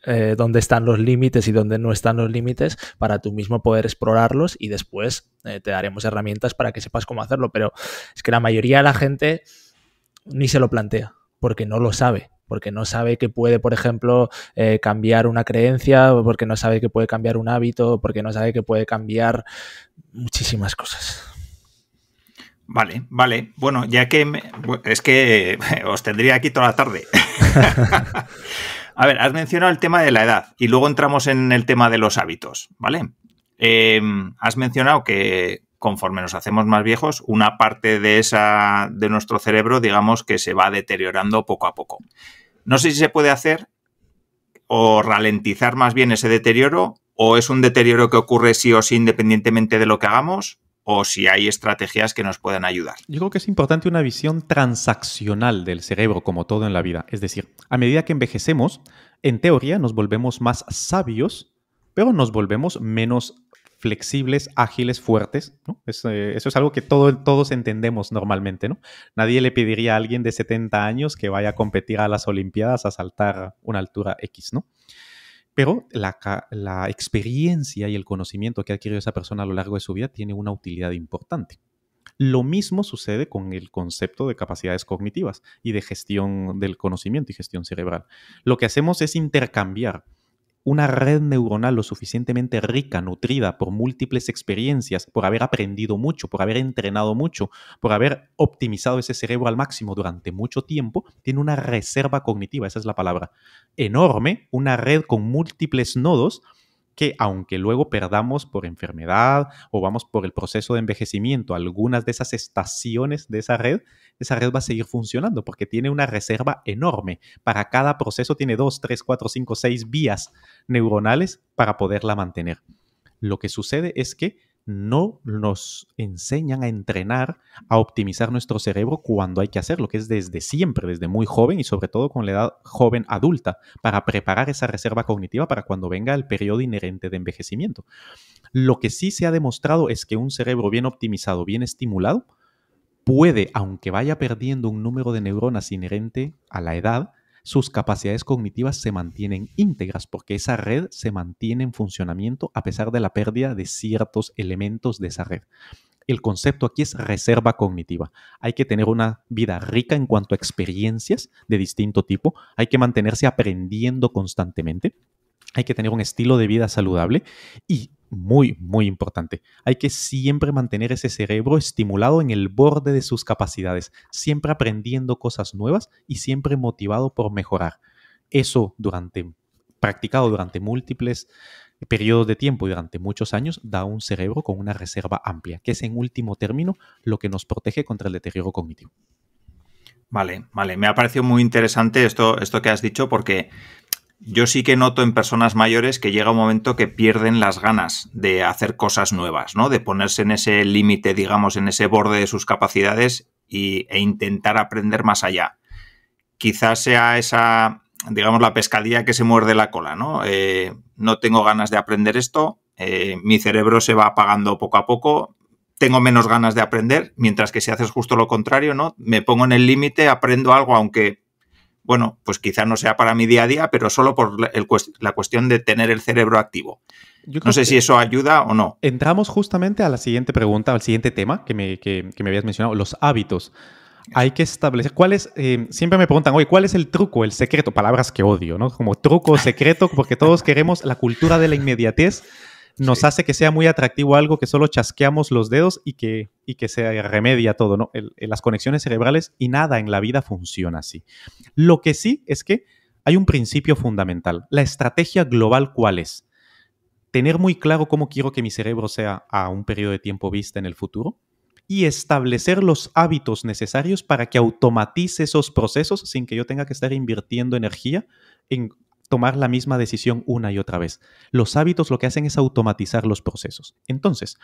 eh, dónde están los límites y dónde no están los límites para tú mismo poder explorarlos y después eh, te daremos herramientas para que sepas cómo hacerlo. Pero es que la mayoría de la gente ni se lo plantea porque no lo sabe porque no sabe que puede, por ejemplo, eh, cambiar una creencia, porque no sabe que puede cambiar un hábito, porque no sabe que puede cambiar muchísimas cosas. Vale, vale. Bueno, ya que es que os tendría aquí toda la tarde. A ver, has mencionado el tema de la edad y luego entramos en el tema de los hábitos, ¿vale? Em, has mencionado que conforme nos hacemos más viejos, una parte de esa de nuestro cerebro, digamos que se va deteriorando poco a poco. No sé si se puede hacer o ralentizar más bien ese deterioro o es un deterioro que ocurre sí o sí independientemente de lo que hagamos o si hay estrategias que nos puedan ayudar. Yo creo que es importante una visión transaccional del cerebro, como todo en la vida. Es decir, a medida que envejecemos, en teoría nos volvemos más sabios, pero nos volvemos menos flexibles, ágiles, fuertes. Eh, eso, es algo que todos entendemos normalmente. ¿no? Nadie le pediría a alguien de 70 años que vaya a competir a las Olimpiadas a saltar una altura X. ¿no? pero la, experiencia y el conocimiento que ha adquirido esa persona a lo largo de su vida tiene una utilidad importante. Lo mismo sucede con el concepto de capacidades cognitivas y de gestión del conocimiento y gestión cerebral. Lo que hacemos es intercambiar una red neuronal lo suficientemente rica, nutrida por múltiples experiencias, por haber aprendido mucho, por haber entrenado mucho, por haber optimizado ese cerebro al máximo durante mucho tiempo, tiene una reserva cognitiva, esa es la palabra, enorme, una red con múltiples nodos que aunque luego perdamos por enfermedad o vamos por el proceso de envejecimiento algunas de esas estaciones de esa red, esa red va a seguir funcionando porque tiene una reserva enorme. Para cada proceso tiene dos, tres, cuatro, cinco, seis vías neuronales para poderla mantener. Lo que sucede es que no nos enseñan a entrenar, a optimizar nuestro cerebro cuando hay que hacerlo, que es desde siempre, desde muy joven y sobre todo con la edad joven adulta, para preparar esa reserva cognitiva para cuando venga el periodo inherente de envejecimiento. Lo que sí se ha demostrado es que un cerebro bien optimizado, bien estimulado, puede, aunque vaya perdiendo un número de neuronas inherente a la edad, sus capacidades cognitivas se mantienen íntegras porque esa red se mantiene en funcionamiento a pesar de la pérdida de ciertos elementos de esa red. El concepto aquí es reserva cognitiva. Hay que tener una vida rica en cuanto a experiencias de distinto tipo, hay que mantenerse aprendiendo constantemente, hay que tener un estilo de vida saludable y muy, muy importante. Hay que siempre mantener ese cerebro estimulado en el borde de sus capacidades, siempre aprendiendo cosas nuevas y siempre motivado por mejorar. Eso durante, practicado durante múltiples periodos de tiempo y durante muchos años, da un cerebro con una reserva amplia, que es en último término lo que nos protege contra el deterioro cognitivo. Vale, vale. Me ha parecido muy interesante esto, esto que has dicho porque yo sí que noto en personas mayores que llega un momento que pierden las ganas de hacer cosas nuevas, ¿no? De ponerse en ese límite, digamos, en ese borde de sus capacidades y, e intentar aprender más allá. Quizás sea esa, digamos, la pescadilla que se muerde la cola, ¿no? Eh, no tengo ganas de aprender esto, eh, mi cerebro se va apagando poco a poco, tengo menos ganas de aprender, mientras que si haces justo lo contrario, ¿no? Me pongo en el límite, aprendo algo, aunque bueno, pues quizá no sea para mi día a día, pero solo por la cuestión de tener el cerebro activo. No sé si eso ayuda o no. Entramos justamente a la siguiente pregunta, al siguiente tema que me, habías mencionado, los hábitos. Hay que establecer cuáles, eh, siempre me preguntan, oye, ¿cuál es el truco, el secreto? Palabras que odio, ¿no? Como truco, secreto, porque todos queremos la cultura de la inmediatez nos hace que sea muy atractivo algo que solo chasqueamos los dedos y que, que se remedia todo, ¿no? las conexiones cerebrales y nada en la vida funciona así. Lo que sí es que hay un principio fundamental. La estrategia global, ¿cuál es? Tener muy claro cómo quiero que mi cerebro sea a un periodo de tiempo vista en el futuro y establecer los hábitos necesarios para que automatice esos procesos sin que yo tenga que estar invirtiendo energía en tomar la misma decisión una y otra vez. Los hábitos lo que hacen es automatizar los procesos. Entonces,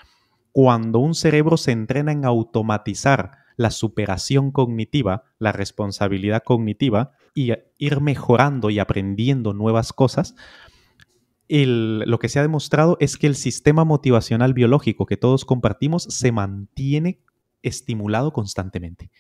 cuando un cerebro se entrena en automatizar la superación cognitiva, la responsabilidad cognitiva, y ir mejorando y aprendiendo nuevas cosas, lo que se ha demostrado es que el sistema motivacional biológico que todos compartimos se mantiene estimulado constantemente.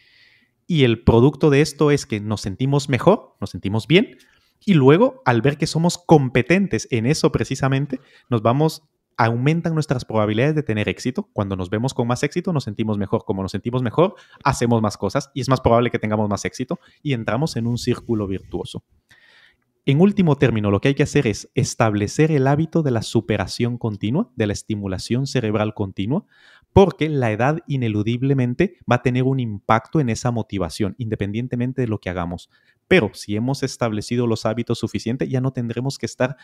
Y el producto de esto es que nos sentimos mejor, nos sentimos bien, y luego, al ver que somos competentes en eso precisamente, nos vamos aumentan nuestras probabilidades de tener éxito. Cuando nos vemos con más éxito, nos sentimos mejor. Como nos sentimos mejor, hacemos más cosas y es más probable que tengamos más éxito y entramos en un círculo virtuoso. En último término, lo que hay que hacer es establecer el hábito de la superación continua, de la estimulación cerebral continua, porque la edad ineludiblemente va a tener un impacto en esa motivación, independientemente de lo que hagamos. Pero si hemos establecido los hábitos suficientes, ya no tendremos que estar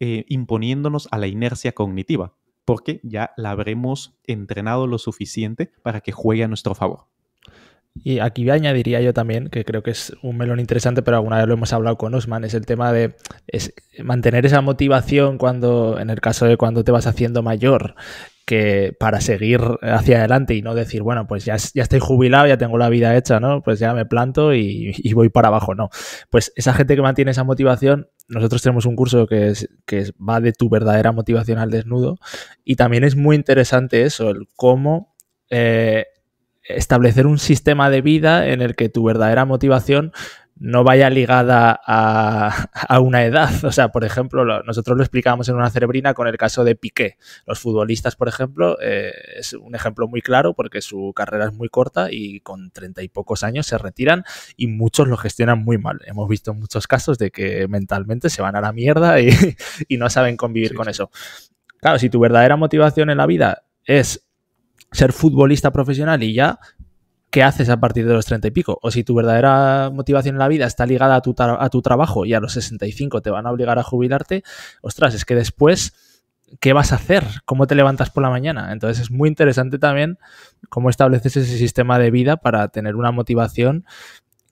eh, imponiéndonos a la inercia cognitiva, porque ya la habremos entrenado lo suficiente para que juegue a nuestro favor. Y aquí añadiría yo también, que creo que es un melón interesante, pero alguna vez lo hemos hablado con Osman, es el tema de mantener esa motivación cuando, en el caso de cuando te vas haciendo mayor, que para seguir hacia adelante y no decir, bueno, pues ya, estoy jubilado, ya tengo la vida hecha, ¿no? Pues ya me planto y, voy para abajo, no. Pues esa gente que mantiene esa motivación, nosotros tenemos un curso que, que va de tu verdadera motivación al desnudo y también es muy interesante eso, el cómo... Eh, establecer un sistema de vida en el que tu verdadera motivación no vaya ligada a, una edad. O sea, por ejemplo, nosotros lo explicábamos en una cerebrina con el caso de Piqué. Los futbolistas, por ejemplo, eh, es un ejemplo muy claro porque su carrera es muy corta y con treinta y pocos años se retiran y muchos lo gestionan muy mal. Hemos visto muchos casos de que mentalmente se van a la mierda y, no saben convivir con eso. Claro, si tu verdadera motivación en la vida es ser futbolista profesional y ya, qué haces a partir de los 30 y pico. O si tu verdadera motivación en la vida está ligada a tu, a tu trabajo y a los 65 te van a obligar a jubilarte, ostras, es que después... ¿Qué vas a hacer? ¿Cómo te levantas por la mañana? Entonces es muy interesante también cómo estableces ese sistema de vida para tener una motivación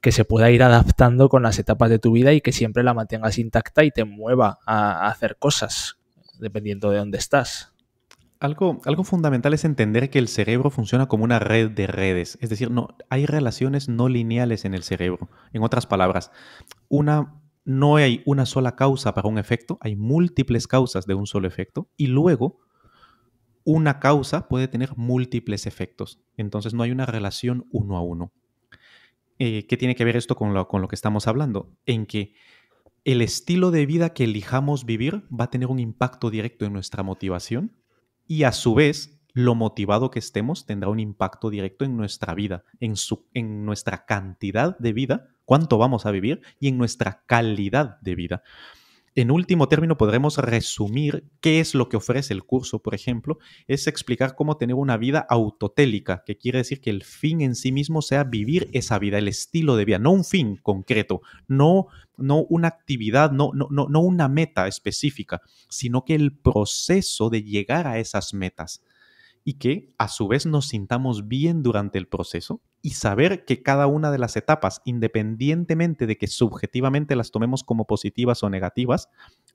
que se pueda ir adaptando con las etapas de tu vida y que siempre la mantengas intacta y te mueva a hacer cosas, dependiendo de dónde estás. Algo, fundamental es entender que el cerebro funciona como una red de redes, es decir, no, hay relaciones no lineales en el cerebro. En otras palabras, una, no hay una sola causa para un efecto, hay múltiples causas de un solo efecto y luego una causa puede tener múltiples efectos, entonces no hay una relación uno a uno. Eh, ¿Qué tiene que ver esto con lo que estamos hablando? En que el estilo de vida que elijamos vivir va a tener un impacto directo en nuestra motivación y a su vez lo motivado que estemos tendrá un impacto directo en nuestra vida, en, nuestra cantidad de vida, cuánto vamos a vivir y en nuestra calidad de vida. En último término, podremos resumir qué es lo que ofrece el curso, por ejemplo, es explicar cómo tener una vida autotélica, que quiere decir que el fin en sí mismo sea vivir esa vida, el estilo de vida, no un fin concreto, no, no una actividad, no, no, no, no una meta específica, sino que el proceso de llegar a esas metas y que a su vez nos sintamos bien durante el proceso y saber que cada una de las etapas, independientemente de que subjetivamente las tomemos como positivas o negativas,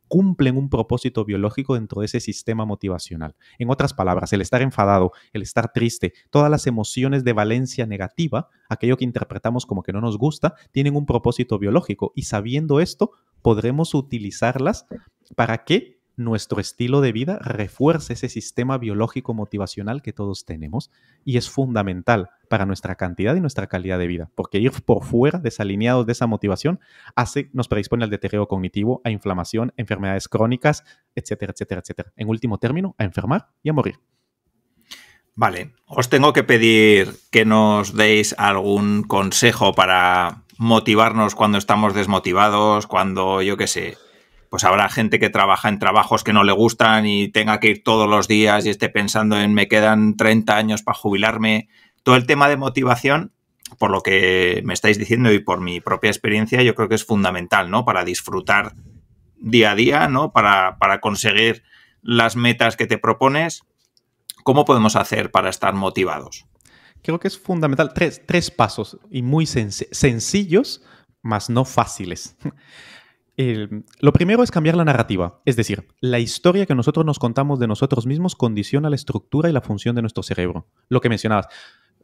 cumplen un propósito biológico dentro de ese sistema motivacional. En otras palabras, el estar enfadado, el estar triste, todas las emociones de valencia negativa, aquello que interpretamos como que no nos gusta, tienen un propósito biológico y sabiendo esto, podremos utilizarlas para que nuestro estilo de vida refuerza ese sistema biológico motivacional que todos tenemos y es fundamental para nuestra cantidad y nuestra calidad de vida, porque ir por fuera desalineados de esa motivación hace, nos predispone al deterioro cognitivo, a inflamación, enfermedades crónicas, etcétera, etcétera, etcétera. En último término, a enfermar y a morir. Vale, os tengo que pedir que nos deis algún consejo para motivarnos cuando estamos desmotivados, cuando yo qué sé, pues habrá gente que trabaja en trabajos que no le gustan y tenga que ir todos los días y esté pensando en me quedan 30 años para jubilarme. Todo el tema de motivación, por lo que me estáis diciendo y por mi propia experiencia, yo creo que es fundamental, ¿no? Para disfrutar día a día, ¿no? Para, conseguir las metas que te propones. ¿Cómo podemos hacer para estar motivados? Creo que es fundamental tres, tres pasos y muy sencillos, más no fáciles lo primero es cambiar la narrativa, es decir, la historia que nosotros nos contamos de nosotros mismos condiciona la estructura y la función de nuestro cerebro. Lo que mencionabas,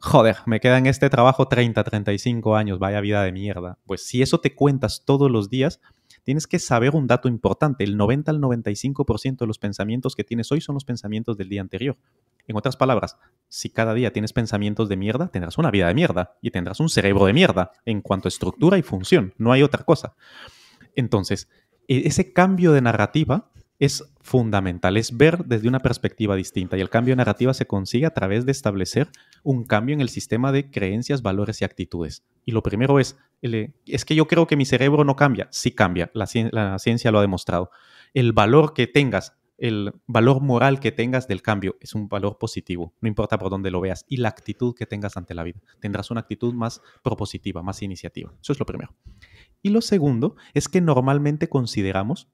joder, me queda en este trabajo 30, 35 años, vaya vida de mierda. Pues si eso te cuentas todos los días, tienes que saber un dato importante, el 90 al 95% de los pensamientos que tienes hoy son los pensamientos del día anterior. En otras palabras, si cada día tienes pensamientos de mierda, tendrás una vida de mierda y tendrás un cerebro de mierda en cuanto a estructura y función, no hay otra cosa. Entonces, e-, ese cambio de narrativa es fundamental, es ver desde una perspectiva distinta. Y el cambio de narrativa se consigue a través de establecer un cambio en el sistema de creencias, valores y actitudes. Y lo primero es, eh, es que yo creo que mi cerebro no cambia. Sí cambia, la, la ciencia lo ha demostrado. El valor que tengas el valor moral que tengas del cambio es un valor positivo, no importa por dónde lo veas, y la actitud que tengas ante la vida. Tendrás una actitud más propositiva, más iniciativa. Eso es lo primero. Y lo segundo es que normalmente consideramos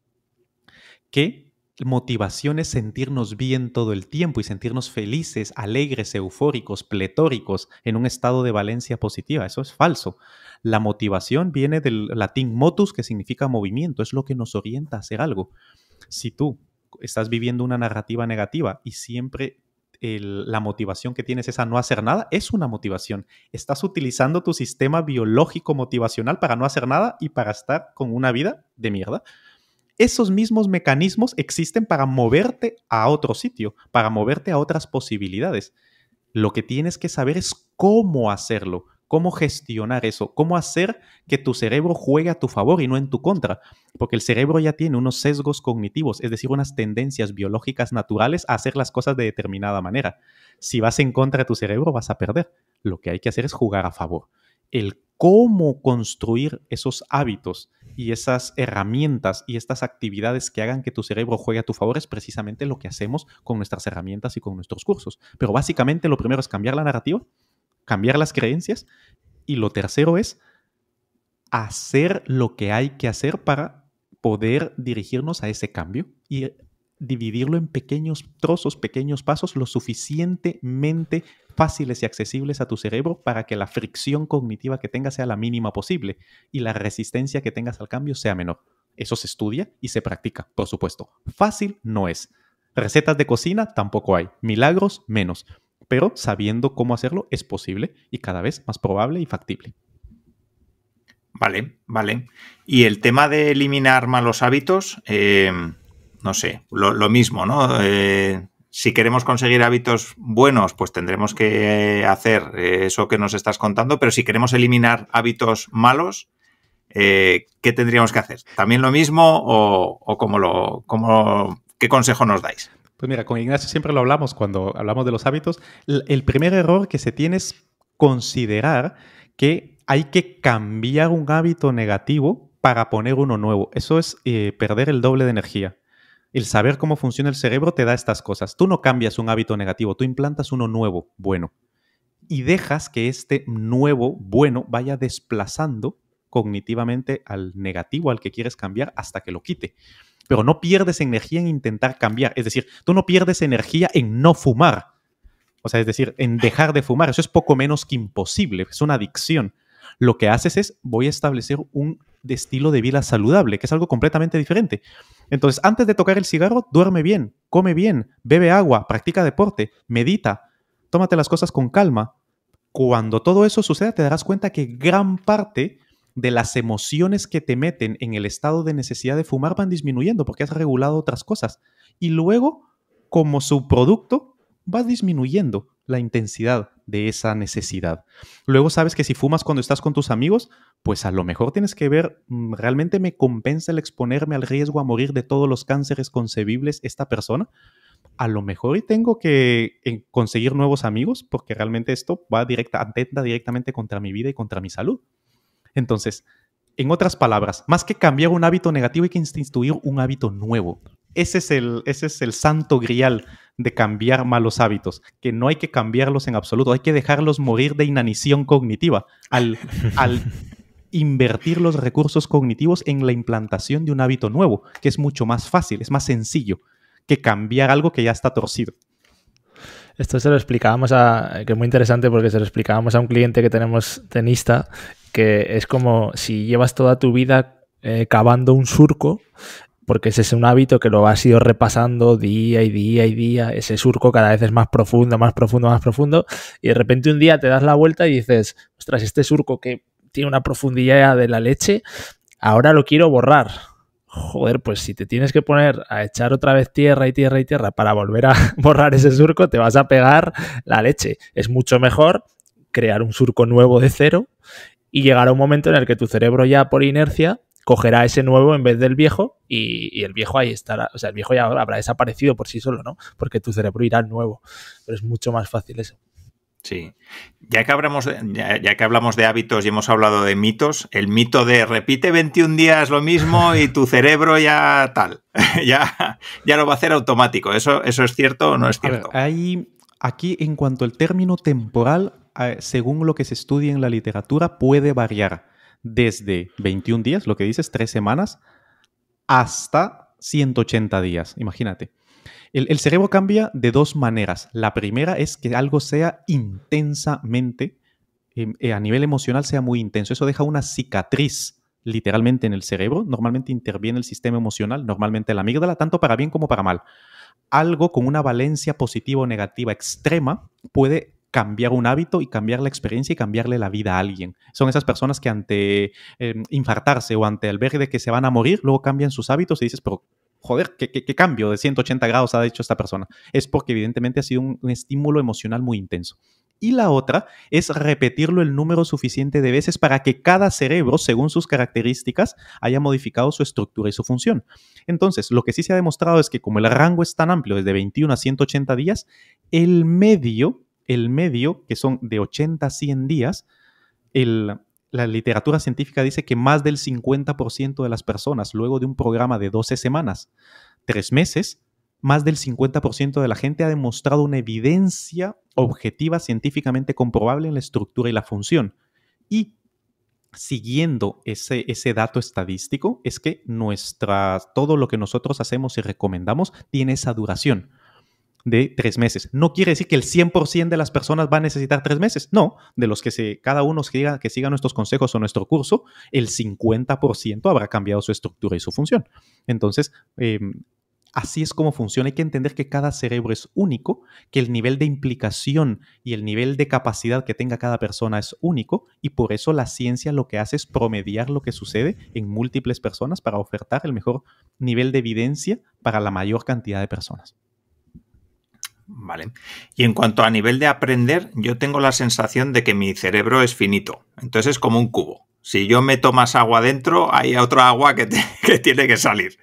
que motivación es sentirnos bien todo el tiempo y sentirnos felices, alegres, eufóricos, pletóricos, en un estado de valencia positiva. Eso es falso. La motivación viene del latín motus, que significa movimiento, es lo que nos orienta a hacer algo. Si tú estás viviendo una narrativa negativa y siempre la motivación que tienes esa no hacer nada es una motivación. Estás utilizando tu sistema biológico motivacional para no hacer nada y para estar con una vida de mierda. Esos mismos mecanismos existen para moverte a otro sitio, para moverte a otras posibilidades. Lo que tienes que saber es cómo hacerlo, cómo gestionar eso, cómo hacer que tu cerebro juegue a tu favor y no en tu contra, porque el cerebro ya tiene unos sesgos cognitivos, es decir, unas tendencias biológicas naturales a hacer las cosas de determinada manera. Si vas en contra de tu cerebro vas a perder. Lo que hay que hacer es jugar a favor. El cómo construir esos hábitos y esas herramientas y estas actividades que hagan que tu cerebro juegue a tu favor es precisamente lo que hacemos con nuestras herramientas y con nuestros cursos. Pero básicamente lo primero es cambiar la narrativa cambiar las creencias. Y lo tercero es hacer lo que hay que hacer para poder dirigirnos a ese cambio y dividirlo en pequeños trozos, pequeños pasos, lo suficientemente fáciles y accesibles a tu cerebro para que la fricción cognitiva que tengas sea la mínima posible y la resistencia que tengas al cambio sea menor. Eso se estudia y se practica, por supuesto. Fácil no es. Recetas de cocina tampoco hay. Milagros menos pero sabiendo cómo hacerlo es posible y cada vez más probable y factible. Vale, vale. Y el tema de eliminar malos hábitos, eh, no sé, lo, mismo, ¿no? Eh, si queremos conseguir hábitos buenos, pues tendremos que eh, hacer eso que nos estás contando, pero si queremos eliminar hábitos malos, ¿qué tendríamos que hacer? ¿También lo mismo o, o cómo lo, cómo, qué consejo nos dais? Pues mira, con Ignacio siempre lo hablamos cuando hablamos de los hábitos. El primer error que se tiene es considerar que hay que cambiar un hábito negativo para poner uno nuevo. Eso es eh, perder el doble de energía. El saber cómo funciona el cerebro te da estas cosas. Tú no cambias un hábito negativo, tú implantas uno nuevo, bueno. Y dejas que este nuevo, bueno, vaya desplazando cognitivamente al negativo, al que quieres cambiar, hasta que lo quite pero no pierdes energía en intentar cambiar. Es decir, tú no pierdes energía en no fumar. O sea, es decir, en dejar de fumar. Eso es poco menos que imposible. Es una adicción. Lo que haces es, voy a establecer un estilo de vida saludable, que es algo completamente diferente. Entonces, antes de tocar el cigarro, duerme bien, come bien, bebe agua, practica deporte, medita, tómate las cosas con calma. Cuando todo eso suceda, te darás cuenta que gran parte de las emociones que te meten en el estado de necesidad de fumar van disminuyendo porque has regulado otras cosas. Y luego, como subproducto, va disminuyendo la intensidad de esa necesidad. Luego sabes que si fumas cuando estás con tus amigos, pues a lo mejor tienes que ver, mm, ¿realmente me compensa el exponerme al riesgo a morir de todos los cánceres concebibles esta persona? A lo mejor y tengo que eh, conseguir nuevos amigos porque realmente esto va directa, atenta directamente contra mi vida y contra mi salud. Entonces, en otras palabras, más que cambiar un hábito negativo hay que instituir un hábito nuevo. Ese es, el, santo grial de cambiar malos hábitos, que no hay que cambiarlos en absoluto, hay que dejarlos morir de inanición cognitiva al invertir los recursos cognitivos en la implantación de un hábito nuevo, que es mucho más fácil, es más sencillo que cambiar algo que ya está torcido. Esto se lo explicábamos a, que es muy interesante porque se lo explicábamos a un cliente que tenemos tenista, que es como si llevas toda tu vida eh, cavando un surco, porque ese es un hábito que lo has ido repasando día y día y día, ese surco cada vez es más profundo, más profundo, más profundo, y de repente un día te das la vuelta y dices, ostras, este surco que tiene una profundidad de la leche, ahora lo quiero borrar joder, pues si te tienes que poner a echar otra vez tierra y tierra y tierra para volver a borrar ese surco, te vas a pegar la leche. Es mucho mejor crear un surco nuevo de cero y llegar a un momento en el que tu cerebro ya por inercia cogerá ese nuevo en vez del viejo y, el viejo ahí estará, o sea, el viejo ya habrá desaparecido por sí solo, ¿no? Porque tu cerebro irá nuevo, pero es mucho más fácil eso. Sí. Ya que, hablamos de, ya, que hablamos de hábitos y hemos hablado de mitos, el mito de repite 21 días lo mismo y tu cerebro ya tal, ya, ya lo va a hacer automático. ¿Eso, eso es cierto o no es cierto? aquí, en cuanto al término temporal, ah, según lo que se estudia en la literatura, puede variar desde 21 días, lo que dices, tres semanas, hasta 180 días, imagínate. El, cerebro cambia de dos maneras. La primera es que algo sea intensamente, em, eh, a nivel emocional sea muy intenso. Eso deja una cicatriz literalmente en el cerebro. Normalmente interviene el sistema emocional, normalmente la amígdala, tanto para bien como para mal. Algo con una valencia positiva o negativa extrema puede cambiar un hábito y cambiar la experiencia y cambiarle la vida a alguien. Son esas personas que ante em, infartarse o ante el ver de que se van a morir, luego cambian sus hábitos y dices, pero joder, ¿qué, cambio de 180 grados ha hecho esta persona. Es porque evidentemente ha sido un, un estímulo emocional muy intenso. Y la otra es repetirlo el número suficiente de veces para que cada cerebro, según sus características, haya modificado su estructura y su función. Entonces, lo que sí se ha demostrado es que como el rango es tan amplio, desde 21 a 180 días, el medio, el medio, que son de 80 a 100 días, el, la literatura científica dice que más del 50% de las personas, luego de un programa de 12 semanas, 3 meses, más del 50% de la gente ha demostrado una evidencia objetiva científicamente comprobable en la estructura y la función. Y siguiendo ese, ese dato estadístico, es que nuestra, todo lo que nosotros hacemos y recomendamos tiene esa duración de tres meses. No quiere decir que el 100% de las personas va a necesitar tres meses. No, de los que se, cada uno que siga nuestros consejos o nuestro curso, el 50% habrá cambiado su estructura y su función. Entonces, em, así es como funciona. Hay que entender que cada cerebro es único, que el nivel de implicación y el nivel de capacidad que tenga cada persona es único y por eso la ciencia lo que hace es promediar lo que sucede en múltiples personas para ofertar el mejor nivel de evidencia para la mayor cantidad de personas. Vale. Y en cuanto a nivel de aprender, yo tengo la sensación de que mi cerebro es finito. Entonces es como un cubo. Si yo meto más agua dentro, hay otra agua que, tiene que salir.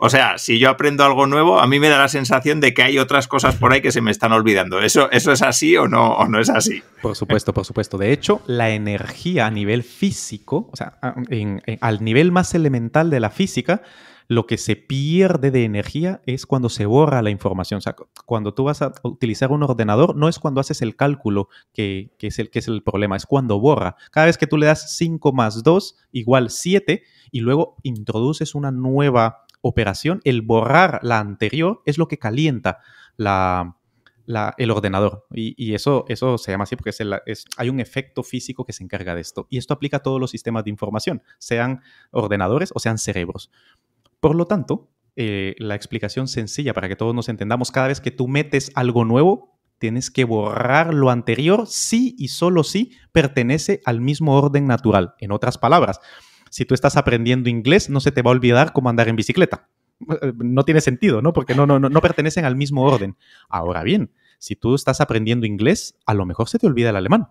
O sea, si yo aprendo algo nuevo, a mí me da la sensación de que hay otras cosas por ahí que se me están olvidando. ¿Eso, eso es así o no, o no es así? Por supuesto, por supuesto. De hecho, la energía a nivel físico, o sea, al nivel más elemental de la física, lo que se pierde de energía es cuando se borra la información. O sea, cuando tú vas a utilizar un ordenador, no es cuando haces el cálculo que, es, el, que es el problema, es cuando borra. Cada vez que tú le das 5 más 2 igual 7 y luego introduces una nueva operación, el borrar la anterior es lo que calienta el ordenador. Y, eso, eso se llama así porque hay un efecto físico que se encarga de esto. Y esto aplica a todos los sistemas de información, sean ordenadores o sean cerebros. Por lo tanto, eh, la explicación sencilla para que todos nos entendamos, cada vez que tú metes algo nuevo, tienes que borrar lo anterior si y solo si pertenece al mismo orden natural. En otras palabras, si tú estás aprendiendo inglés, no se te va a olvidar cómo andar en bicicleta. No tiene sentido, ¿no? Porque no, no, no, no pertenecen al mismo orden. Ahora bien, si tú estás aprendiendo inglés, a lo mejor se te olvida el alemán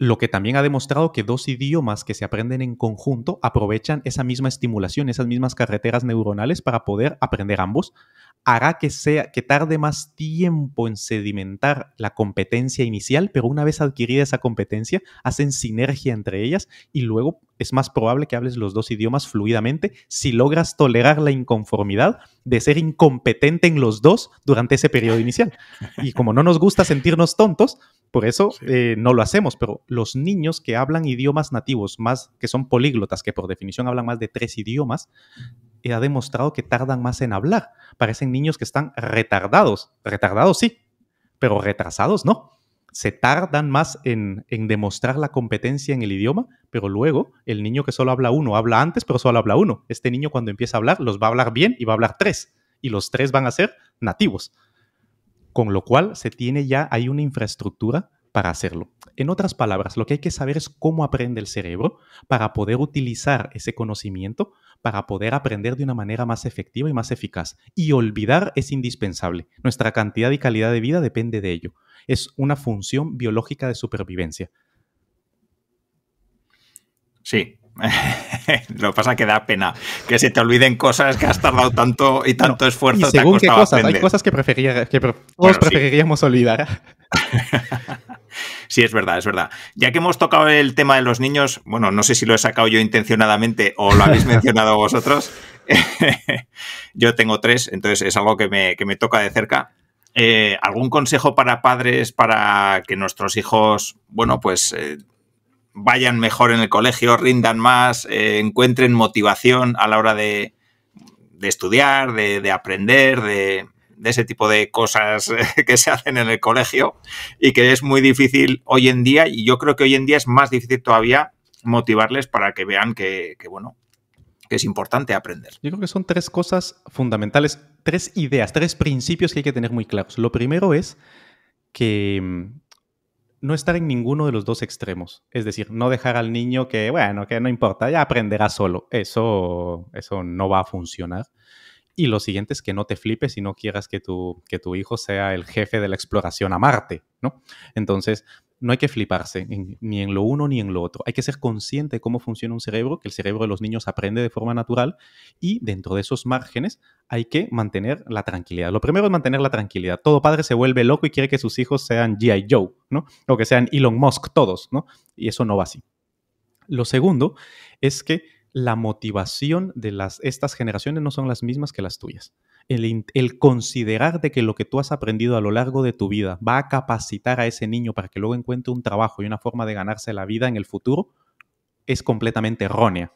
lo que también ha demostrado que dos idiomas que se aprenden en conjunto aprovechan esa misma estimulación, esas mismas carreteras neuronales para poder aprender ambos hará que, sea, que tarde más tiempo en sedimentar la competencia inicial, pero una vez adquirida esa competencia, hacen sinergia entre ellas y luego es más probable que hables los dos idiomas fluidamente si logras tolerar la inconformidad de ser incompetente en los dos durante ese periodo inicial. Y como no nos gusta sentirnos tontos, por eso eh, no lo hacemos, pero los niños que hablan idiomas nativos, más que son políglotas, que por definición hablan más de tres idiomas, ha demostrado que tardan más en hablar. Parecen niños que están retardados. Retardados sí, pero retrasados no. Se tardan más en, demostrar la competencia en el idioma, pero luego el niño que solo habla uno habla antes, pero solo habla uno. Este niño cuando empieza a hablar los va a hablar bien y va a hablar tres. Y los tres van a ser nativos. Con lo cual se tiene ya, hay una infraestructura para hacerlo. En otras palabras, lo que hay que saber es cómo aprende el cerebro para poder utilizar ese conocimiento, para poder aprender de una manera más efectiva y más eficaz. Y olvidar es indispensable. Nuestra cantidad y calidad de vida depende de ello. Es una función biológica de supervivencia. Sí, Lo que pasa es que da pena que se te olviden cosas que has tardado tanto y tanto esfuerzo. te ha cosas, hay cosas que, preferiríamos olvidar. sí, es verdad, es verdad. Ya que hemos tocado el tema de los niños, bueno, no sé si lo he sacado yo intencionadamente o lo habéis mencionado vosotros. yo tengo tres, entonces es algo que me, toca de cerca. Eh, ¿Algún consejo para padres para que nuestros hijos, bueno, pues eh, vayan mejor en el colegio, rindan más, eh, encuentren motivación a la hora de, estudiar, de, aprender, de, ese tipo de cosas eh, que se hacen en el colegio y que es muy difícil hoy en día y yo creo que hoy en día es más difícil todavía motivarles para que vean que, que bueno, que es importante aprender. Yo creo que son tres cosas fundamentales, tres ideas, tres principios que hay que tener muy claros. Lo primero es que mm, no estar en ninguno de los dos extremos. Es decir, no dejar al niño que, bueno, que no importa, ya aprenderá solo. Eso, eso no va a funcionar. Y lo siguiente es que no te flipes y no quieras que tu, que tu hijo sea el jefe de la exploración a Marte, ¿no? Entonces, no hay que fliparse ni en lo uno ni en lo otro. Hay que ser consciente de cómo funciona un cerebro, que el cerebro de los niños aprende de forma natural y dentro de esos márgenes hay que mantener la tranquilidad. Lo primero es mantener la tranquilidad. Todo padre se vuelve loco y quiere que sus hijos sean GI Joe, ¿no? O que sean Elon Musk todos, ¿no? Y eso no va así. Lo segundo es que la motivación de las, estas generaciones no son las mismas que las tuyas el, considerar de que lo que tú has aprendido a lo largo de tu vida va a capacitar a ese niño para que luego encuentre un trabajo y una forma de ganarse la vida en el futuro es completamente errónea.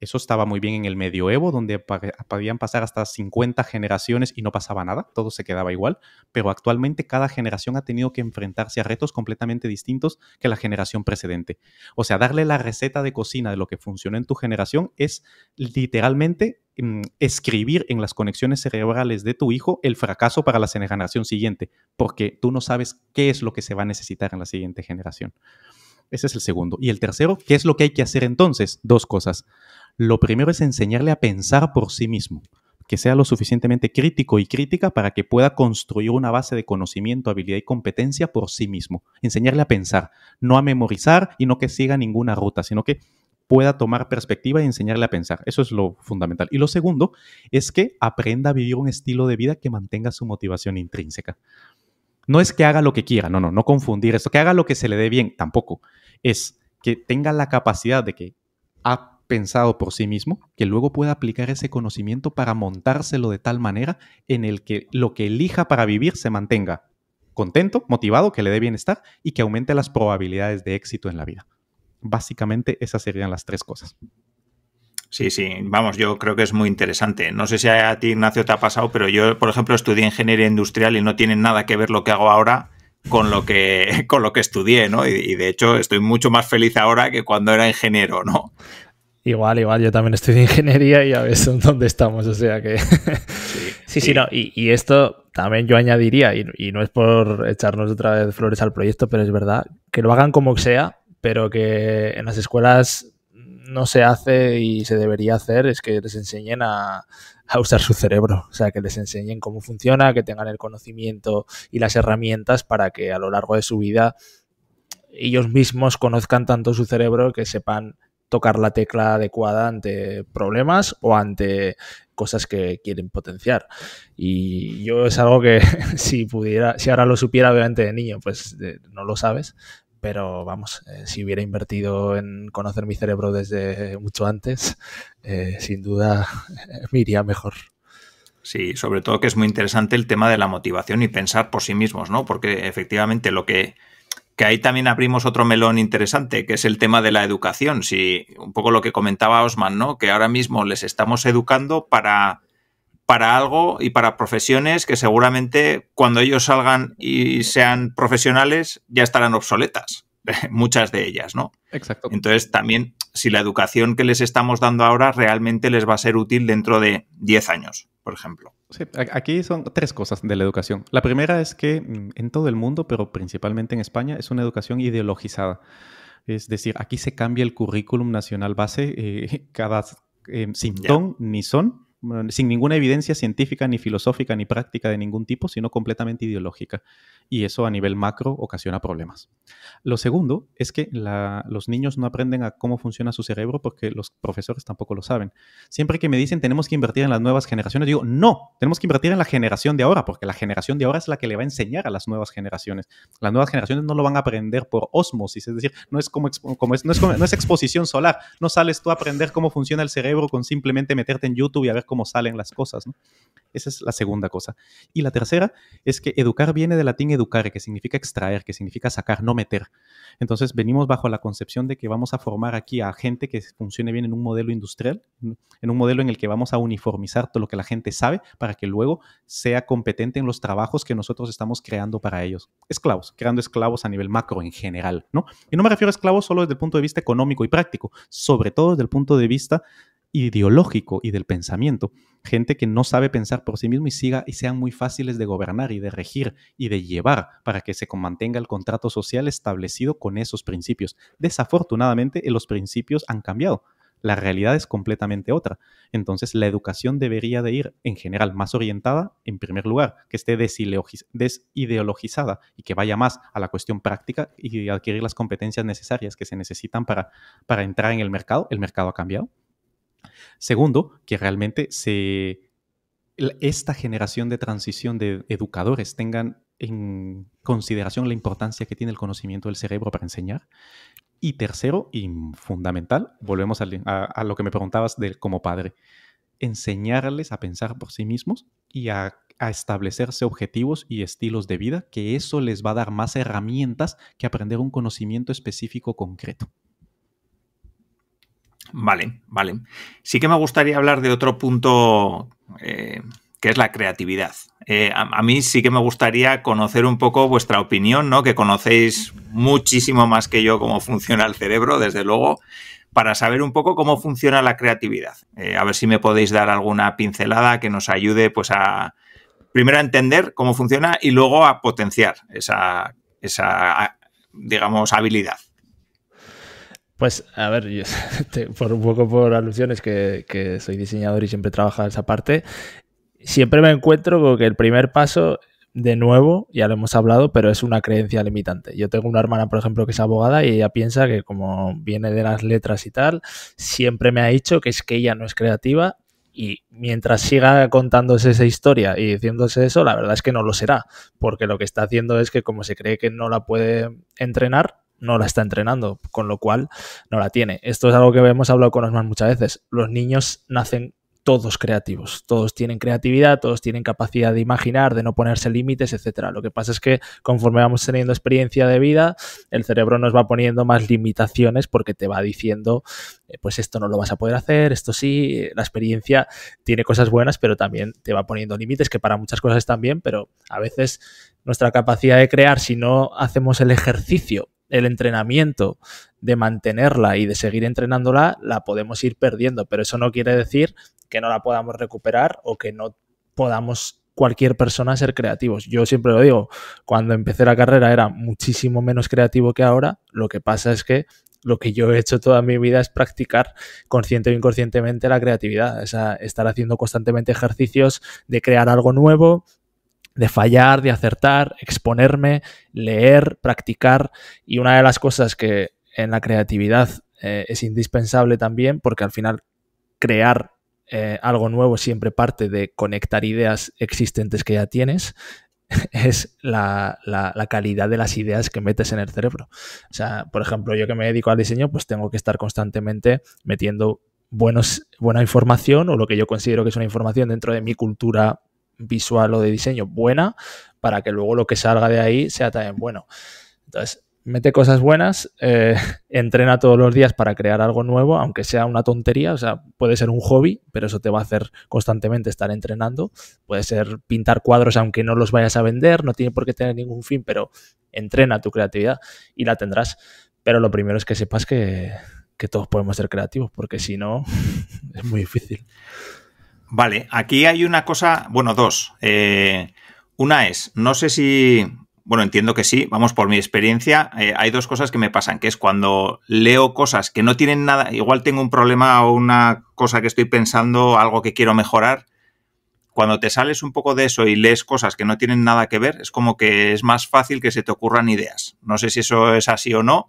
Eso estaba muy bien en el medioevo, donde podían pasar hasta 50 generaciones y no pasaba nada, todo se quedaba igual, pero actualmente cada generación ha tenido que enfrentarse a retos completamente distintos que la generación precedente. O sea, darle la receta de cocina de lo que funcionó en tu generación es literalmente mm, escribir en las conexiones cerebrales de tu hijo el fracaso para la generación siguiente, porque tú no sabes qué es lo que se va a necesitar en la siguiente generación. Ese es el segundo. Y el tercero, ¿qué es lo que hay que hacer entonces? Dos cosas lo primero es enseñarle a pensar por sí mismo, que sea lo suficientemente crítico y crítica para que pueda construir una base de conocimiento, habilidad y competencia por sí mismo. Enseñarle a pensar, no a memorizar y no que siga ninguna ruta, sino que pueda tomar perspectiva y enseñarle a pensar. Eso es lo fundamental. Y lo segundo es que aprenda a vivir un estilo de vida que mantenga su motivación intrínseca. No es que haga lo que quiera, no, no, no confundir esto, que haga lo que se le dé bien, tampoco. Es que tenga la capacidad de que pensado por sí mismo, que luego pueda aplicar ese conocimiento para montárselo de tal manera en el que lo que elija para vivir se mantenga contento, motivado, que le dé bienestar y que aumente las probabilidades de éxito en la vida. Básicamente esas serían las tres cosas. Sí, sí, vamos, yo creo que es muy interesante. No sé si a ti, Ignacio, te ha pasado, pero yo, por ejemplo, estudié ingeniería industrial y no tiene nada que ver lo que hago ahora con lo que, con lo que estudié, ¿no? y de hecho estoy mucho más feliz ahora que cuando era ingeniero, ¿no? Igual, igual, yo también estoy de ingeniería y a ver dónde estamos, o sea que... sí, sí, no, y, esto también yo añadiría, y, no es por echarnos otra vez flores al proyecto, pero es verdad, que lo hagan como sea, pero que en las escuelas no se hace y se debería hacer es que les enseñen a, a, usar su cerebro, o sea, que les enseñen cómo funciona, que tengan el conocimiento y las herramientas para que a lo largo de su vida ellos mismos conozcan tanto su cerebro que sepan tocar la tecla adecuada ante problemas o ante cosas que quieren potenciar. Y yo es algo que si pudiera, si ahora lo supiera obviamente de niño, pues eh, no lo sabes, pero vamos, eh, si hubiera invertido en conocer mi cerebro desde mucho antes, eh, sin duda me iría mejor. Sí, sobre todo que es muy interesante el tema de la motivación y pensar por sí mismos, ¿no? Porque efectivamente lo que, que ahí también abrimos otro melón interesante, que es el tema de la educación. Si un poco lo que comentaba Osman, ¿no? Que ahora mismo les estamos educando para, para algo y para profesiones que seguramente cuando ellos salgan y sean profesionales ya estarán obsoletas, muchas de ellas, ¿no? Exacto. Entonces también si la educación que les estamos dando ahora realmente les va a ser útil dentro de 10 años por ejemplo. Sí, aquí son tres cosas de la educación. La primera es que mm, en todo el mundo, pero principalmente en España, es una educación ideologizada. Es decir, aquí se cambia el currículum nacional base eh, cada, eh, sin ni son, sin ninguna evidencia científica, ni filosófica, ni práctica de ningún tipo, sino completamente ideológica y eso a nivel macro ocasiona problemas. Lo segundo es que los niños no aprenden a cómo funciona su cerebro porque los profesores tampoco lo saben. Siempre que me dicen tenemos que invertir en las nuevas generaciones, digo, no, tenemos que invertir en la generación de ahora porque la generación de ahora es la que le va a enseñar a las nuevas generaciones. Las nuevas generaciones no lo van a aprender por osmosis, es decir, no es como, no es exposición solar, no sales tú a aprender cómo funciona el cerebro con simplemente meterte en YouTube y a ver cómo salen las cosas. Esa es la segunda cosa. Y la tercera es que educar viene del latín educare, que significa extraer, que significa sacar, no meter. Entonces venimos bajo la concepción de que vamos a formar aquí a gente que funcione bien en un modelo industrial, en un modelo en el que vamos a uniformizar todo lo que la gente sabe para que luego sea competente en los trabajos que nosotros estamos creando para ellos. Esclavos, creando esclavos a nivel macro en general, ¿no? Y no me refiero a esclavos solo desde el punto de vista económico y práctico, sobre todo desde el punto de vista ideológico y del pensamiento, gente que no sabe pensar por sí mismo y siga y sean muy fáciles de gobernar y de regir y de llevar para que se mantenga el contrato social establecido con esos principios. Desafortunadamente, los principios han cambiado. La realidad es completamente otra. Entonces, la educación debería de ir en general más orientada, en primer lugar, que esté desideologizada y que vaya más a la cuestión práctica y adquirir las competencias necesarias que se necesitan para, para entrar en el mercado. El mercado ha cambiado Segundo, que realmente esta generación de transición de educadores tengan en consideración la importancia que tiene el conocimiento del cerebro para enseñar. Y tercero, y fundamental, volvemos a, lo que me preguntabas de como padre, enseñarles a pensar por sí mismos y a, establecerse objetivos y estilos de vida, que eso les va a dar más herramientas que aprender un conocimiento específico concreto. Vale, vale. Sí que me gustaría hablar de otro punto eh, que es la creatividad. Eh, a, mí sí que me gustaría conocer un poco vuestra opinión, ¿no? Que conocéis muchísimo más que yo cómo funciona el cerebro, desde luego, para saber un poco cómo funciona la creatividad. Eh, a ver si me podéis dar alguna pincelada que nos ayude, pues, a primero a entender cómo funciona y luego a potenciar esa, esa digamos, habilidad. Pues, a ver, yo, por un poco por alusiones, que, soy diseñador y siempre en esa parte, siempre me encuentro con que el primer paso, de nuevo, ya lo hemos hablado, pero es una creencia limitante. Yo tengo una hermana, por ejemplo, que es abogada y ella piensa que como viene de las letras y tal, siempre me ha dicho que es que ella no es creativa y mientras siga contándose esa historia y diciéndose eso, la verdad es que no lo será, porque lo que está haciendo es que como se cree que no la puede entrenar, no la está entrenando, con lo cual no la tiene. Esto es algo que hemos hablado con más muchas veces. Los niños nacen todos creativos, todos tienen creatividad, todos tienen capacidad de imaginar, de no ponerse límites, etcétera. Lo que pasa es que conforme vamos teniendo experiencia de vida, el cerebro nos va poniendo más limitaciones porque te va diciendo, eh, pues esto no lo vas a poder hacer, esto sí, la experiencia tiene cosas buenas, pero también te va poniendo límites que para muchas cosas están bien, pero a veces nuestra capacidad de crear, si no hacemos el ejercicio el entrenamiento de mantenerla y de seguir entrenándola, la podemos ir perdiendo, pero eso no quiere decir que no la podamos recuperar o que no podamos cualquier persona ser creativos. Yo siempre lo digo, cuando empecé la carrera era muchísimo menos creativo que ahora, lo que pasa es que lo que yo he hecho toda mi vida es practicar consciente o inconscientemente la creatividad, es estar haciendo constantemente ejercicios de crear algo nuevo, de fallar, de acertar, exponerme, leer, practicar. Y una de las cosas que en la creatividad eh, es indispensable también, porque al final crear eh, algo nuevo siempre parte de conectar ideas existentes que ya tienes, es la, calidad de las ideas que metes en el cerebro. O sea, por ejemplo, yo que me dedico al diseño, pues tengo que estar constantemente metiendo buenos, buena información o lo que yo considero que es una información dentro de mi cultura visual o de diseño buena para que luego lo que salga de ahí sea también bueno. Entonces, mete cosas buenas, eh, entrena todos los días para crear algo nuevo, aunque sea una tontería, o sea, puede ser un hobby, pero eso te va a hacer constantemente estar entrenando, puede ser pintar cuadros aunque no los vayas a vender, no tiene por qué tener ningún fin, pero entrena tu creatividad y la tendrás. Pero lo primero es que sepas que todos podemos ser creativos, porque si no, es muy difícil. Vale, aquí hay una cosa, bueno, dos. Eh, una es, no sé si, bueno, entiendo que sí, vamos, por mi experiencia, eh, hay dos cosas que me pasan, que es cuando leo cosas que no tienen nada, igual tengo un problema o una cosa que estoy pensando, algo que quiero mejorar, cuando te sales un poco de eso y lees cosas que no tienen nada que ver, es como que es más fácil que se te ocurran ideas. No sé si eso es así o no.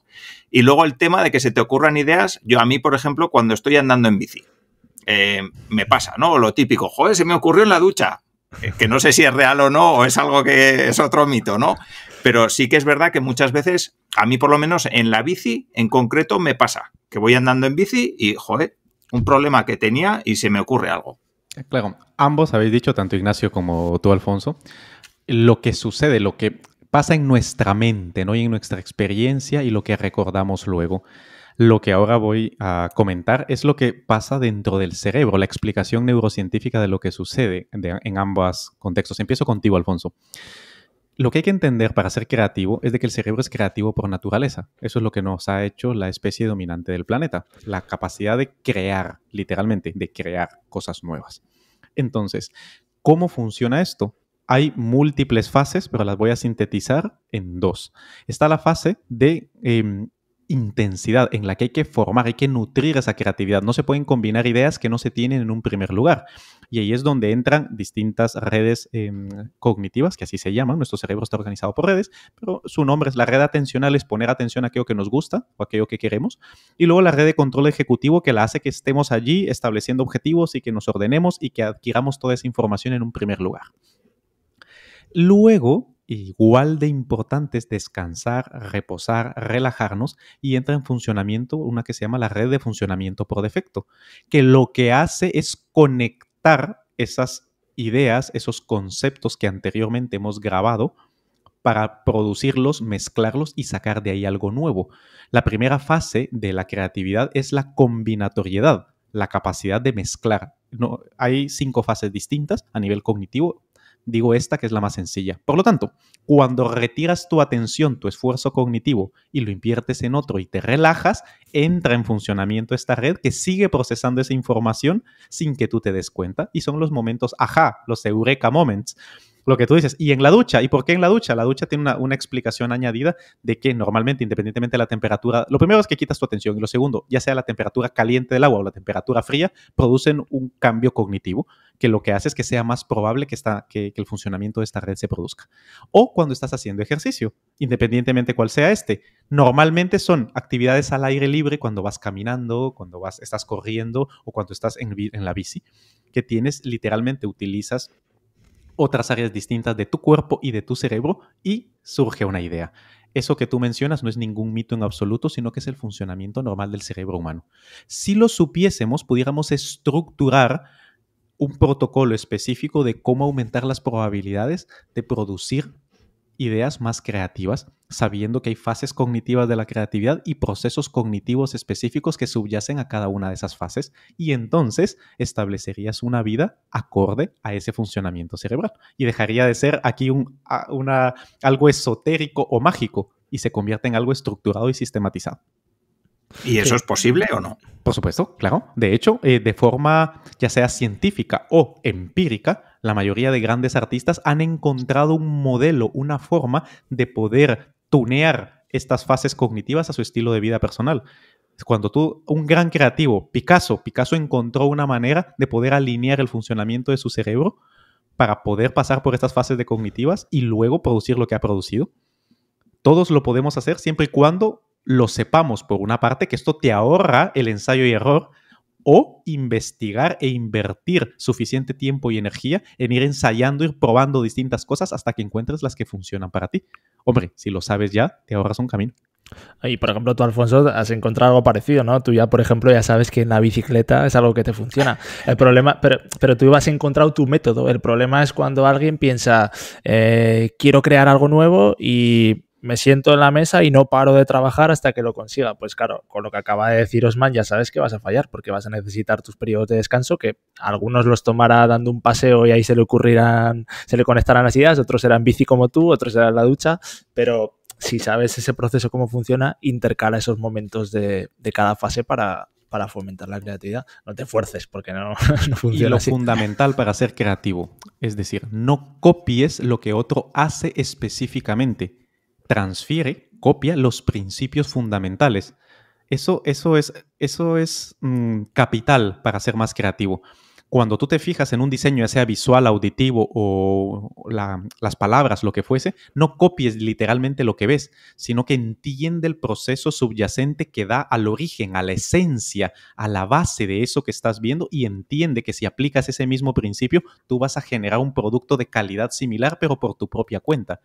Y luego el tema de que se te ocurran ideas, yo a mí, por ejemplo, cuando estoy andando en bici, eh, me pasa, ¿no? Lo típico, joder, se me ocurrió en la ducha, eh, que no sé si es real o no, o es algo que es otro mito, ¿no? Pero sí que es verdad que muchas veces, a mí por lo menos en la bici en concreto me pasa, que voy andando en bici y, joder, un problema que tenía y se me ocurre algo. Claro, ambos habéis dicho, tanto Ignacio como tú, Alfonso, lo que sucede, lo que pasa en nuestra mente, ¿no? Y en nuestra experiencia y lo que recordamos luego. Lo que ahora voy a comentar es lo que pasa dentro del cerebro, la explicación neurocientífica de lo que sucede en ambos contextos. Empiezo contigo, Alfonso. Lo que hay que entender para ser creativo es de que el cerebro es creativo por naturaleza. Eso es lo que nos ha hecho la especie dominante del planeta, la capacidad de crear, literalmente, de crear cosas nuevas. Entonces, ¿cómo funciona esto? Hay múltiples fases, pero las voy a sintetizar en dos. Está la fase de em, intensidad en la que hay que formar, hay que nutrir esa creatividad. No se pueden combinar ideas que no se tienen en un primer lugar. Y ahí es donde entran distintas redes em, cognitivas, que así se llaman. Nuestro cerebro está organizado por redes, pero su nombre es la red atencional, es poner atención a aquello que nos gusta o aquello que queremos. Y luego la red de control ejecutivo, que la hace que estemos allí estableciendo objetivos y que nos ordenemos y que adquiramos toda esa información en un primer lugar. Luego, igual de importante es descansar, reposar, relajarnos y entra en funcionamiento una que se llama la red de funcionamiento por defecto, que lo que hace es conectar esas ideas, esos conceptos que anteriormente hemos grabado para producirlos, mezclarlos y sacar de ahí algo nuevo. La primera fase de la creatividad es la combinatoriedad, la capacidad de mezclar. hay cinco fases distintas a nivel cognitivo, digo esta que es la más sencilla. Por lo tanto, cuando retiras tu atención, tu esfuerzo cognitivo y lo inviertes en otro y te relajas, entra en funcionamiento esta red que sigue procesando esa información sin que tú te des cuenta y son los momentos, ajá, los eureka moments lo que tú dices. Y en la ducha. ¿Y por qué en la ducha? La ducha tiene una, explicación añadida de que normalmente, independientemente de la temperatura, lo primero es que quitas tu atención y lo segundo, ya sea la temperatura caliente del agua o la temperatura fría, producen un cambio cognitivo que lo que hace es que sea más probable que, el funcionamiento de esta red se produzca. O cuando estás haciendo ejercicio, independientemente cuál sea este. Normalmente son actividades al aire libre cuando vas caminando, cuando vas, estás corriendo o cuando estás en, en la bici, que tienes literalmente, utilizas otras áreas distintas de tu cuerpo y de tu cerebro y surge una idea. Eso que tú mencionas no es ningún mito en absoluto, sino que es el funcionamiento normal del cerebro humano. Si lo supiésemos, pudiéramos estructurar un protocolo específico de cómo aumentar las probabilidades de producir ideas más creativas, sabiendo que hay fases cognitivas de la creatividad y procesos cognitivos específicos que subyacen a cada una de esas fases, y entonces establecerías una vida acorde a ese funcionamiento cerebral y dejaría de ser aquí un, algo esotérico o mágico y se convierte en algo estructurado y sistematizado. ¿Y eso es posible o no? Por supuesto, claro. De hecho, eh, de forma ya sea científica o empírica, la mayoría de grandes artistas han encontrado un modelo, una forma de poder tunear estas fases cognitivas a su estilo de vida personal. Cuando tú, un gran creativo, Picasso, Picasso encontró una manera de poder alinear el funcionamiento de su cerebro para poder pasar por estas fases de cognitivas y luego producir lo que ha producido. Todos lo podemos hacer siempre y cuando lo sepamos, por una parte, que esto te ahorra el ensayo y error, o investigar e invertir suficiente tiempo y energía en ir ensayando, ir probando distintas cosas hasta que encuentres las que funcionan para ti. Hombre, si lo sabes ya, te ahorras un camino. Ah, y por ejemplo, tú, Alfonso, has encontrado algo parecido, ¿no? Tú ya, por ejemplo, ya sabes que en la bicicleta es algo que te funciona. El problema, pero, pero tú has encontrado tu método. El problema es cuando alguien piensa, eh, quiero crear algo nuevo y me siento en la mesa y no paro de trabajar hasta que lo consiga. Pues claro, con lo que acaba de decir Osman, ya sabes que vas a fallar porque vas a necesitar tus periodos de descanso que algunos los tomará dando un paseo y ahí se le ocurrirán, se le conectarán las ideas, otros serán bici como tú, otros serán la ducha, pero si sabes ese proceso cómo funciona, intercala esos momentos de, cada fase para, fomentar la creatividad. No te fuerces porque no, funciona. Y lo fundamental para ser creativo, es decir, no copies lo que otro hace específicamente transfiere, copia los principios fundamentales. Eso, eso es, eso es mm, capital para ser más creativo. Cuando tú te fijas en un diseño, ya sea visual, auditivo o las palabras, lo que fuese, no copies literalmente lo que ves, sino que entiende el proceso subyacente que da al origen, a la esencia, a la base de eso que estás viendo y entiende que si aplicas ese mismo principio, tú vas a generar un producto de calidad similar, pero por tu propia cuenta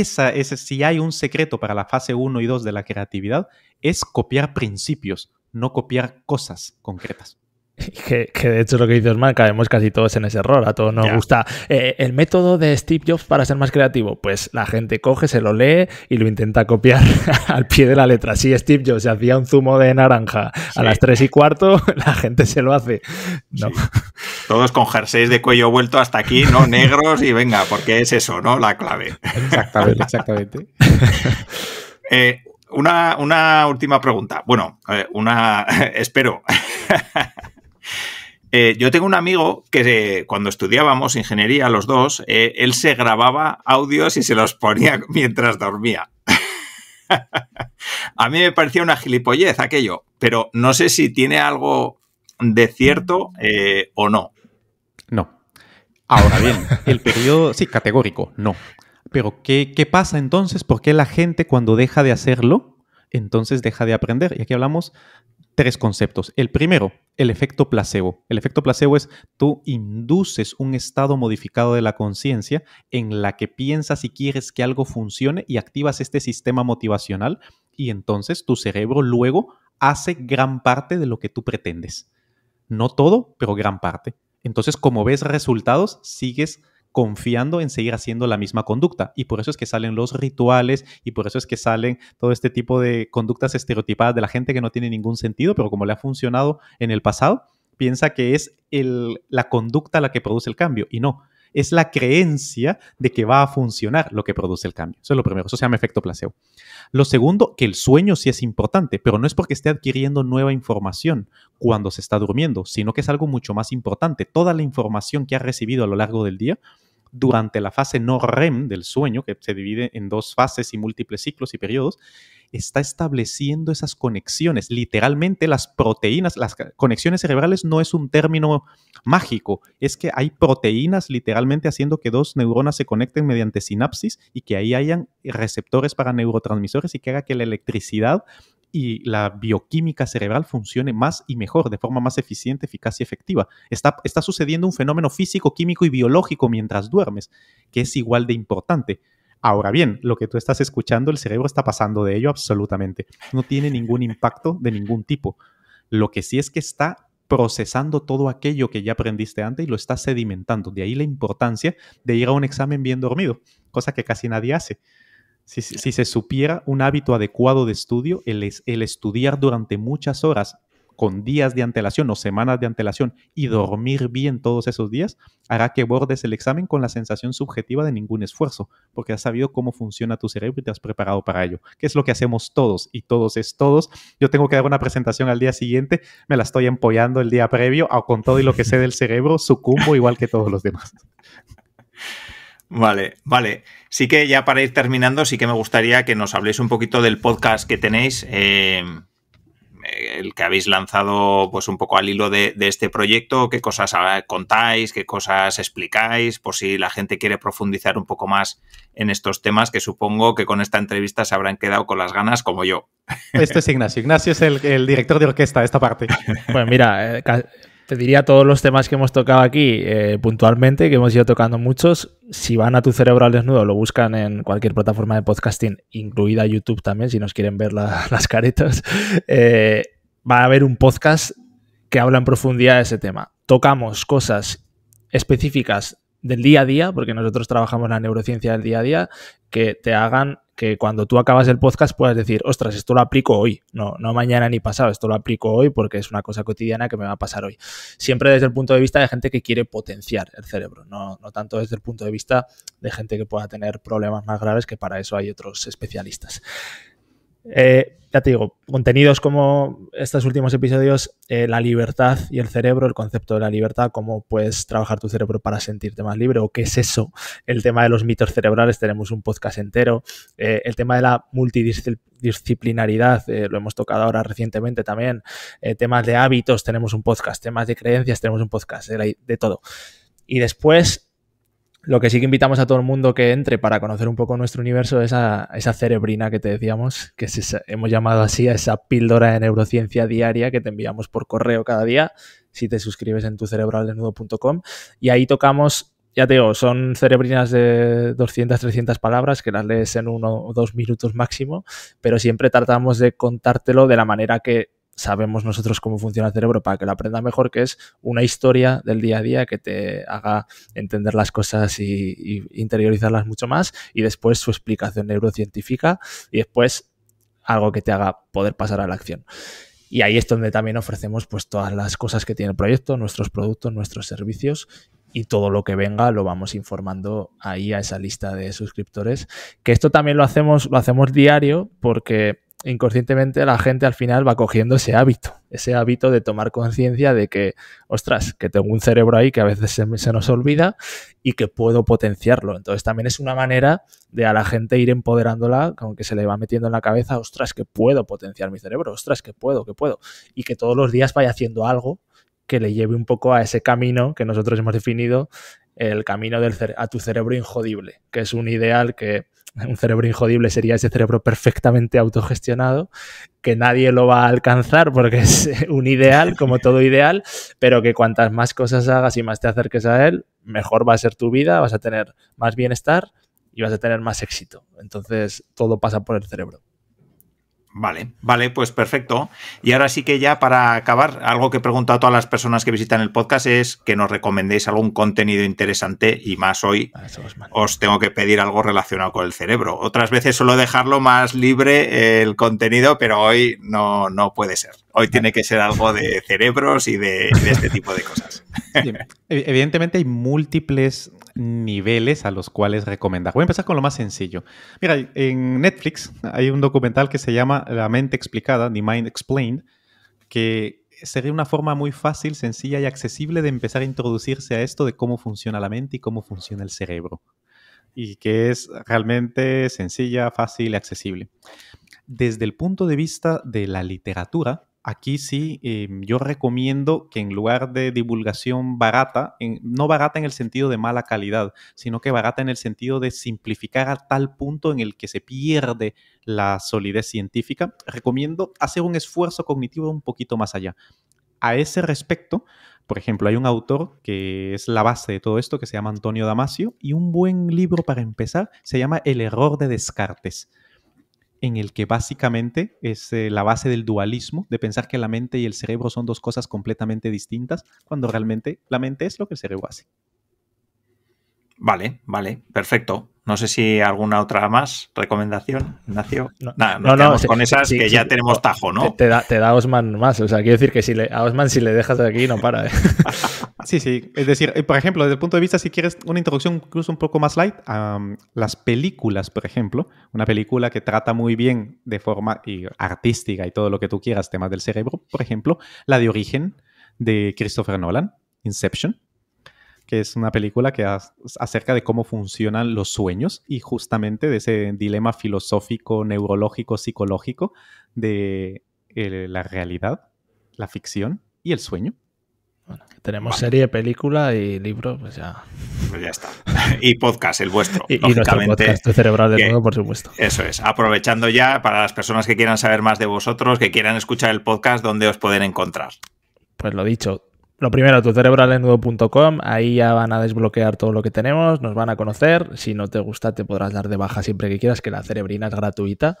esa es, si hay un secreto para la fase 1 y 2 de la creatividad, es copiar principios, no copiar cosas concretas. Que, de hecho lo que dices Osman, caemos casi todos en ese error. A todos nos gusta eh, el método de Steve Jobs para ser más creativo. Pues la gente coge, se lo lee y lo intenta copiar al pie de la letra. Si Steve Jobs se hacía un zumo de naranja a las 3 y cuarto, la gente se lo hace. Todos con jerseys de cuello vuelto hasta aquí, ¿no? Negros y venga, porque es eso, ¿no? La clave. Exactamente, exactamente. Eh, una, última pregunta. Bueno, eh, una, espero. Eh, yo tengo un amigo que eh, cuando estudiábamos ingeniería los dos, eh, él se grababa audios y se los ponía mientras dormía. a mí me parecía una gilipollez aquello, pero no sé si tiene algo de cierto o no. No. Ahora bien, el periodo, sí, categórico, no. Pero ¿qué, ¿qué pasa entonces? ¿Por qué la gente cuando deja de hacerlo, entonces deja de aprender? Y aquí hablamos tres conceptos. El primero, el efecto placebo. El efecto placebo es tú induces un estado modificado de la conciencia en la que piensas y quieres que algo funcione y activas este sistema motivacional y entonces tu cerebro luego hace gran parte de lo que tú pretendes. No todo, pero gran parte. Entonces, como ves resultados, sigues confiando en seguir haciendo la misma conducta. Y por eso es que salen los rituales y por eso es que salen todo este tipo de conductas estereotipadas de la gente que no tiene ningún sentido, pero como le ha funcionado en el pasado, piensa que es la conducta la que produce el cambio. Y no, es la creencia de que va a funcionar lo que produce el cambio. Eso es lo primero, eso se llama efecto placebo. Lo segundo, que el sueño sí es importante, pero no es porque esté adquiriendo nueva información cuando se está durmiendo, sino que es algo mucho más importante. Toda la información que ha recibido a lo largo del día durante la fase no REM del sueño, que se divide en dos fases y múltiples ciclos y periodos, está estableciendo esas conexiones. Literalmente las proteínas, las conexiones cerebrales no es un término mágico, es que hay proteínas literalmente haciendo que dos neuronas se conecten mediante sinapsis y que ahí hayan receptores para neurotransmisores y que haga que la electricidad y la bioquímica cerebral funcione más y mejor, de forma más eficiente, eficaz y efectiva. Está, está sucediendo un fenómeno físico, químico y biológico mientras duermes, que es igual de importante. Ahora bien, lo que tú estás escuchando, el cerebro está pasando de ello absolutamente. No tiene ningún impacto de ningún tipo. Lo que sí es que está procesando todo aquello que ya aprendiste antes y lo está sedimentando. De ahí la importancia de ir a un examen bien dormido, cosa que casi nadie hace. Si, se supiera un hábito adecuado de estudio, el, el estudiar durante muchas horas, con días de antelación o semanas de antelación, y dormir bien todos esos días, hará que bordes el examen con la sensación subjetiva de ningún esfuerzo, porque has sabido cómo funciona tu cerebro y te has preparado para ello, que es lo que hacemos todos, y todos es todos. Yo tengo que dar una presentación al día siguiente, me la estoy empollando el día previo, o con todo y lo que sé del cerebro, sucumbo igual que todos los demás. Vale, vale. Sí que ya para ir terminando, sí que me gustaría que nos habléis un poquito del podcast que tenéis, em, eh, el que habéis lanzado pues un poco al hilo de, este proyecto, qué cosas ah, contáis, qué cosas explicáis, por si la gente quiere profundizar un poco más en estos temas que supongo que con esta entrevista se habrán quedado con las ganas como yo. Este es Ignacio. Ignacio es el, director de orquesta de esta parte. Bueno, pues mira, eh, te diría todos los temas que hemos tocado aquí eh, puntualmente, que hemos ido tocando muchos. Si van a tu cerebro al desnudo, lo buscan en cualquier plataforma de podcasting, incluida YouTube también, si nos quieren ver las caretas. Eh, va a haber un podcast que habla en profundidad de ese tema. Tocamos cosas específicas del día a día, porque nosotros trabajamos la neurociencia del día a día, que te hagan que cuando tú acabas el podcast puedas decir, ostras, esto lo aplico hoy, no, no mañana ni pasado, esto lo aplico hoy porque es una cosa cotidiana que me va a pasar hoy. Siempre desde el punto de vista de gente que quiere potenciar el cerebro, no, no tanto desde el punto de vista de gente que pueda tener problemas más graves, que para eso hay otros especialistas. Eh, ya te digo, contenidos como estos últimos episodios, eh, la libertad y el cerebro, el concepto de la libertad, cómo puedes trabajar tu cerebro para sentirte más libre o qué es eso, el tema de los mitos cerebrales, tenemos un podcast entero, eh, el tema de la multidisciplinaridad, lo hemos tocado ahora recientemente también, temas de hábitos, tenemos un podcast, temas de creencias, tenemos un podcast, de todo. Y después lo que sí que invitamos a todo el mundo que entre para conocer un poco nuestro universo es a esa cerebrina que te decíamos, que hemos llamado así a esa píldora de neurociencia diaria que te enviamos por correo cada día si te suscribes en tu tucerebraldenudo.com. Y ahí tocamos, ya te digo, son cerebrinas de 200, 300 palabras que las lees en uno o dos minutos máximo, pero siempre tratamos de contártelo de la manera que sabemos nosotros cómo funciona el cerebro para que lo aprenda mejor, que es una historia del día a día que te haga entender las cosas y, interiorizarlas mucho más, y después su explicación neurocientífica, y después algo que te haga poder pasar a la acción. Y ahí es donde también ofrecemos pues, todas las cosas que tiene el proyecto, nuestros productos, nuestros servicios y todo lo que venga lo vamos informando ahí a esa lista de suscriptores. Que esto también lo hacemos, lo hacemos diario porque inconscientemente la gente al final va cogiendo ese hábito, ese hábito de tomar conciencia de que, ostras, que tengo un cerebro ahí que a veces se, nos olvida y que puedo potenciarlo. Entonces también es una manera de a la gente ir empoderándola, como que se le va metiendo en la cabeza, ostras, que puedo potenciar mi cerebro, ostras, que puedo, que puedo. Y que todos los días vaya haciendo algo que le lleve un poco a ese camino que nosotros hemos definido, el camino del a tu cerebro injodible, que es un ideal que un cerebro injodible sería ese cerebro perfectamente autogestionado, que nadie lo va a alcanzar porque es un ideal, como todo ideal, pero que cuantas más cosas hagas y más te acerques a él, mejor va a ser tu vida, vas a tener más bienestar y vas a tener más éxito. Entonces, todo pasa por el cerebro. Vale, vale, pues perfecto. Y ahora sí que ya para acabar, algo que pregunto a todas las personas que visitan el podcast es que nos recomendéis algún contenido interesante y más hoy ah, os tengo que pedir algo relacionado con el cerebro. Otras veces suelo dejarlo más libre el contenido, pero hoy no, no puede ser. Hoy tiene que ser algo de cerebros y de este tipo de cosas. Evidentemente hay múltiples niveles a los cuales recomendar. Voy a empezar con lo más sencillo. Mira, en Netflix hay un documental que se llama La mente explicada, The Mind Explained, que sería una forma muy fácil, sencilla y accesible de empezar a introducirse a esto de cómo funciona la mente y cómo funciona el cerebro. Y que es realmente sencilla, fácil y accesible. Desde el punto de vista de la literatura, aquí sí eh, yo recomiendo que en lugar de divulgación barata, no barata en el sentido de mala calidad, sino que barata en el sentido de simplificar a tal punto en el que se pierde la solidez científica, recomiendo hacer un esfuerzo cognitivo un poquito más allá. A ese respecto, por ejemplo, hay un autor que es la base de todo esto, que se llama Antonio Damasio, y un buen libro para empezar se llama El error de Descartes en el que básicamente es eh, la base del dualismo, de pensar que la mente y el cerebro son dos cosas completamente distintas, cuando realmente la mente es lo que el cerebro hace. Vale, vale, perfecto. No sé si alguna otra más recomendación, Ignacio. No, no, quedamos con esas que ya tenemos tajo, ¿no? Te, da, Osman más. O sea, quiero decir que si le, a Osman si le dejas aquí no para. ¿eh? Sí, sí. Es decir, eh, por ejemplo, desde el punto de vista, si quieres una introducción incluso un poco más light, las películas, por ejemplo, una película que trata muy bien de forma artística y todo lo que tú quieras, temas del cerebro, por ejemplo, la de origen de Christopher Nolan, Inception, que es una película que acerca de cómo funcionan los sueños y justamente de ese dilema filosófico, neurológico, psicológico de eh, la realidad, la ficción y el sueño tenemos serie, película y libro, pues ya. Pues ya está. Y podcast, el vuestro. y, podcast Cerebral de nuevo, por supuesto. Eso es. Aprovechando ya para las personas que quieran saber más de vosotros, que quieran escuchar el podcast, ¿dónde os pueden encontrar? Pues lo dicho, lo primero, tu tucerebralenudo.com, ahí ya van a desbloquear todo lo que tenemos, nos van a conocer, si no te gusta te podrás dar de baja siempre que quieras, que la cerebrina es gratuita,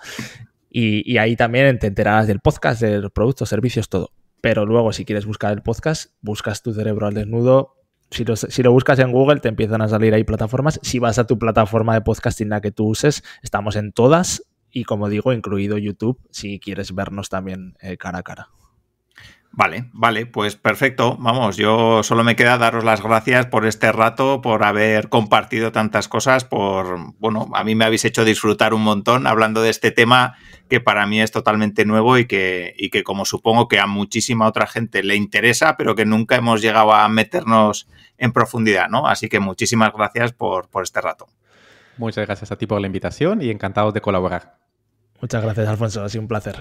y, y ahí también te enterarás del podcast, de los productos, servicios, todo. Pero luego, si quieres buscar el podcast, buscas tu cerebro al desnudo. Si lo, buscas en Google, te empiezan a salir ahí plataformas. Si vas a tu plataforma de podcasting la que tú uses, estamos en todas y como digo, incluido YouTube, si quieres vernos también eh, cara a cara. Vale, vale, pues perfecto. Vamos, yo solo me queda daros las gracias por este rato, por haber compartido tantas cosas, por, bueno, a mí me habéis hecho disfrutar un montón hablando de este tema que para mí es totalmente nuevo y que, y que como supongo que a muchísima otra gente le interesa, pero que nunca hemos llegado a meternos en profundidad, ¿no? Así que muchísimas gracias por, por este rato. Muchas gracias a ti por la invitación y encantado de colaborar. Muchas gracias, Alfonso. Ha sido un placer.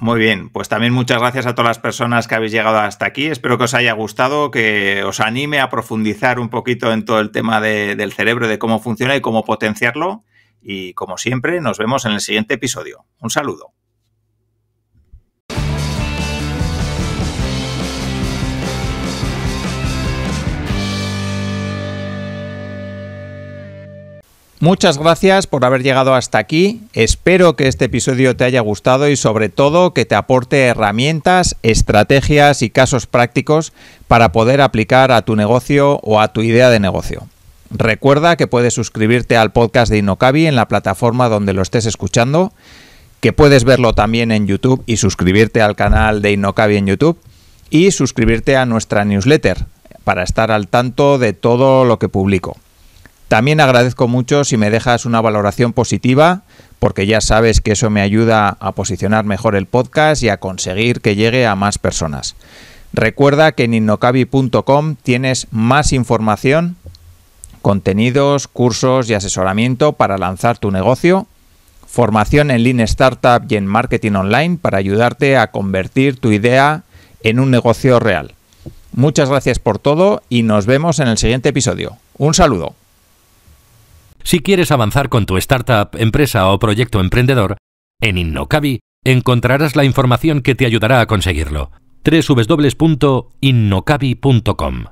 Muy bien, pues también muchas gracias a todas las personas que habéis llegado hasta aquí. Espero que os haya gustado, que os anime a profundizar un poquito en todo el tema del cerebro, de cómo funciona y cómo potenciarlo. Y como siempre, nos vemos en el siguiente episodio. Un saludo. Muchas gracias por haber llegado hasta aquí. Espero que este episodio te haya gustado y sobre todo que te aporte herramientas, estrategias y casos prácticos para poder aplicar a tu negocio o a tu idea de negocio. Recuerda que puedes suscribirte al podcast de Inocabi en la plataforma donde lo estés escuchando, que puedes verlo también en YouTube y suscribirte al canal de Inocabi en YouTube y suscribirte a nuestra newsletter para estar al tanto de todo lo que publico. También agradezco mucho si me dejas una valoración positiva, porque ya sabes que eso me ayuda a posicionar mejor el podcast y a conseguir que llegue a más personas. Recuerda que en innocabi.com tienes más información, contenidos, cursos y asesoramiento para lanzar tu negocio, formación en Lean Startup y en Marketing Online para ayudarte a convertir tu idea en un negocio real. Muchas gracias por todo y nos vemos en el siguiente episodio. Un saludo. Si quieres avanzar con tu startup, empresa o proyecto emprendedor, en Innocabi encontrarás la información que te ayudará a conseguirlo. www.innocabi.com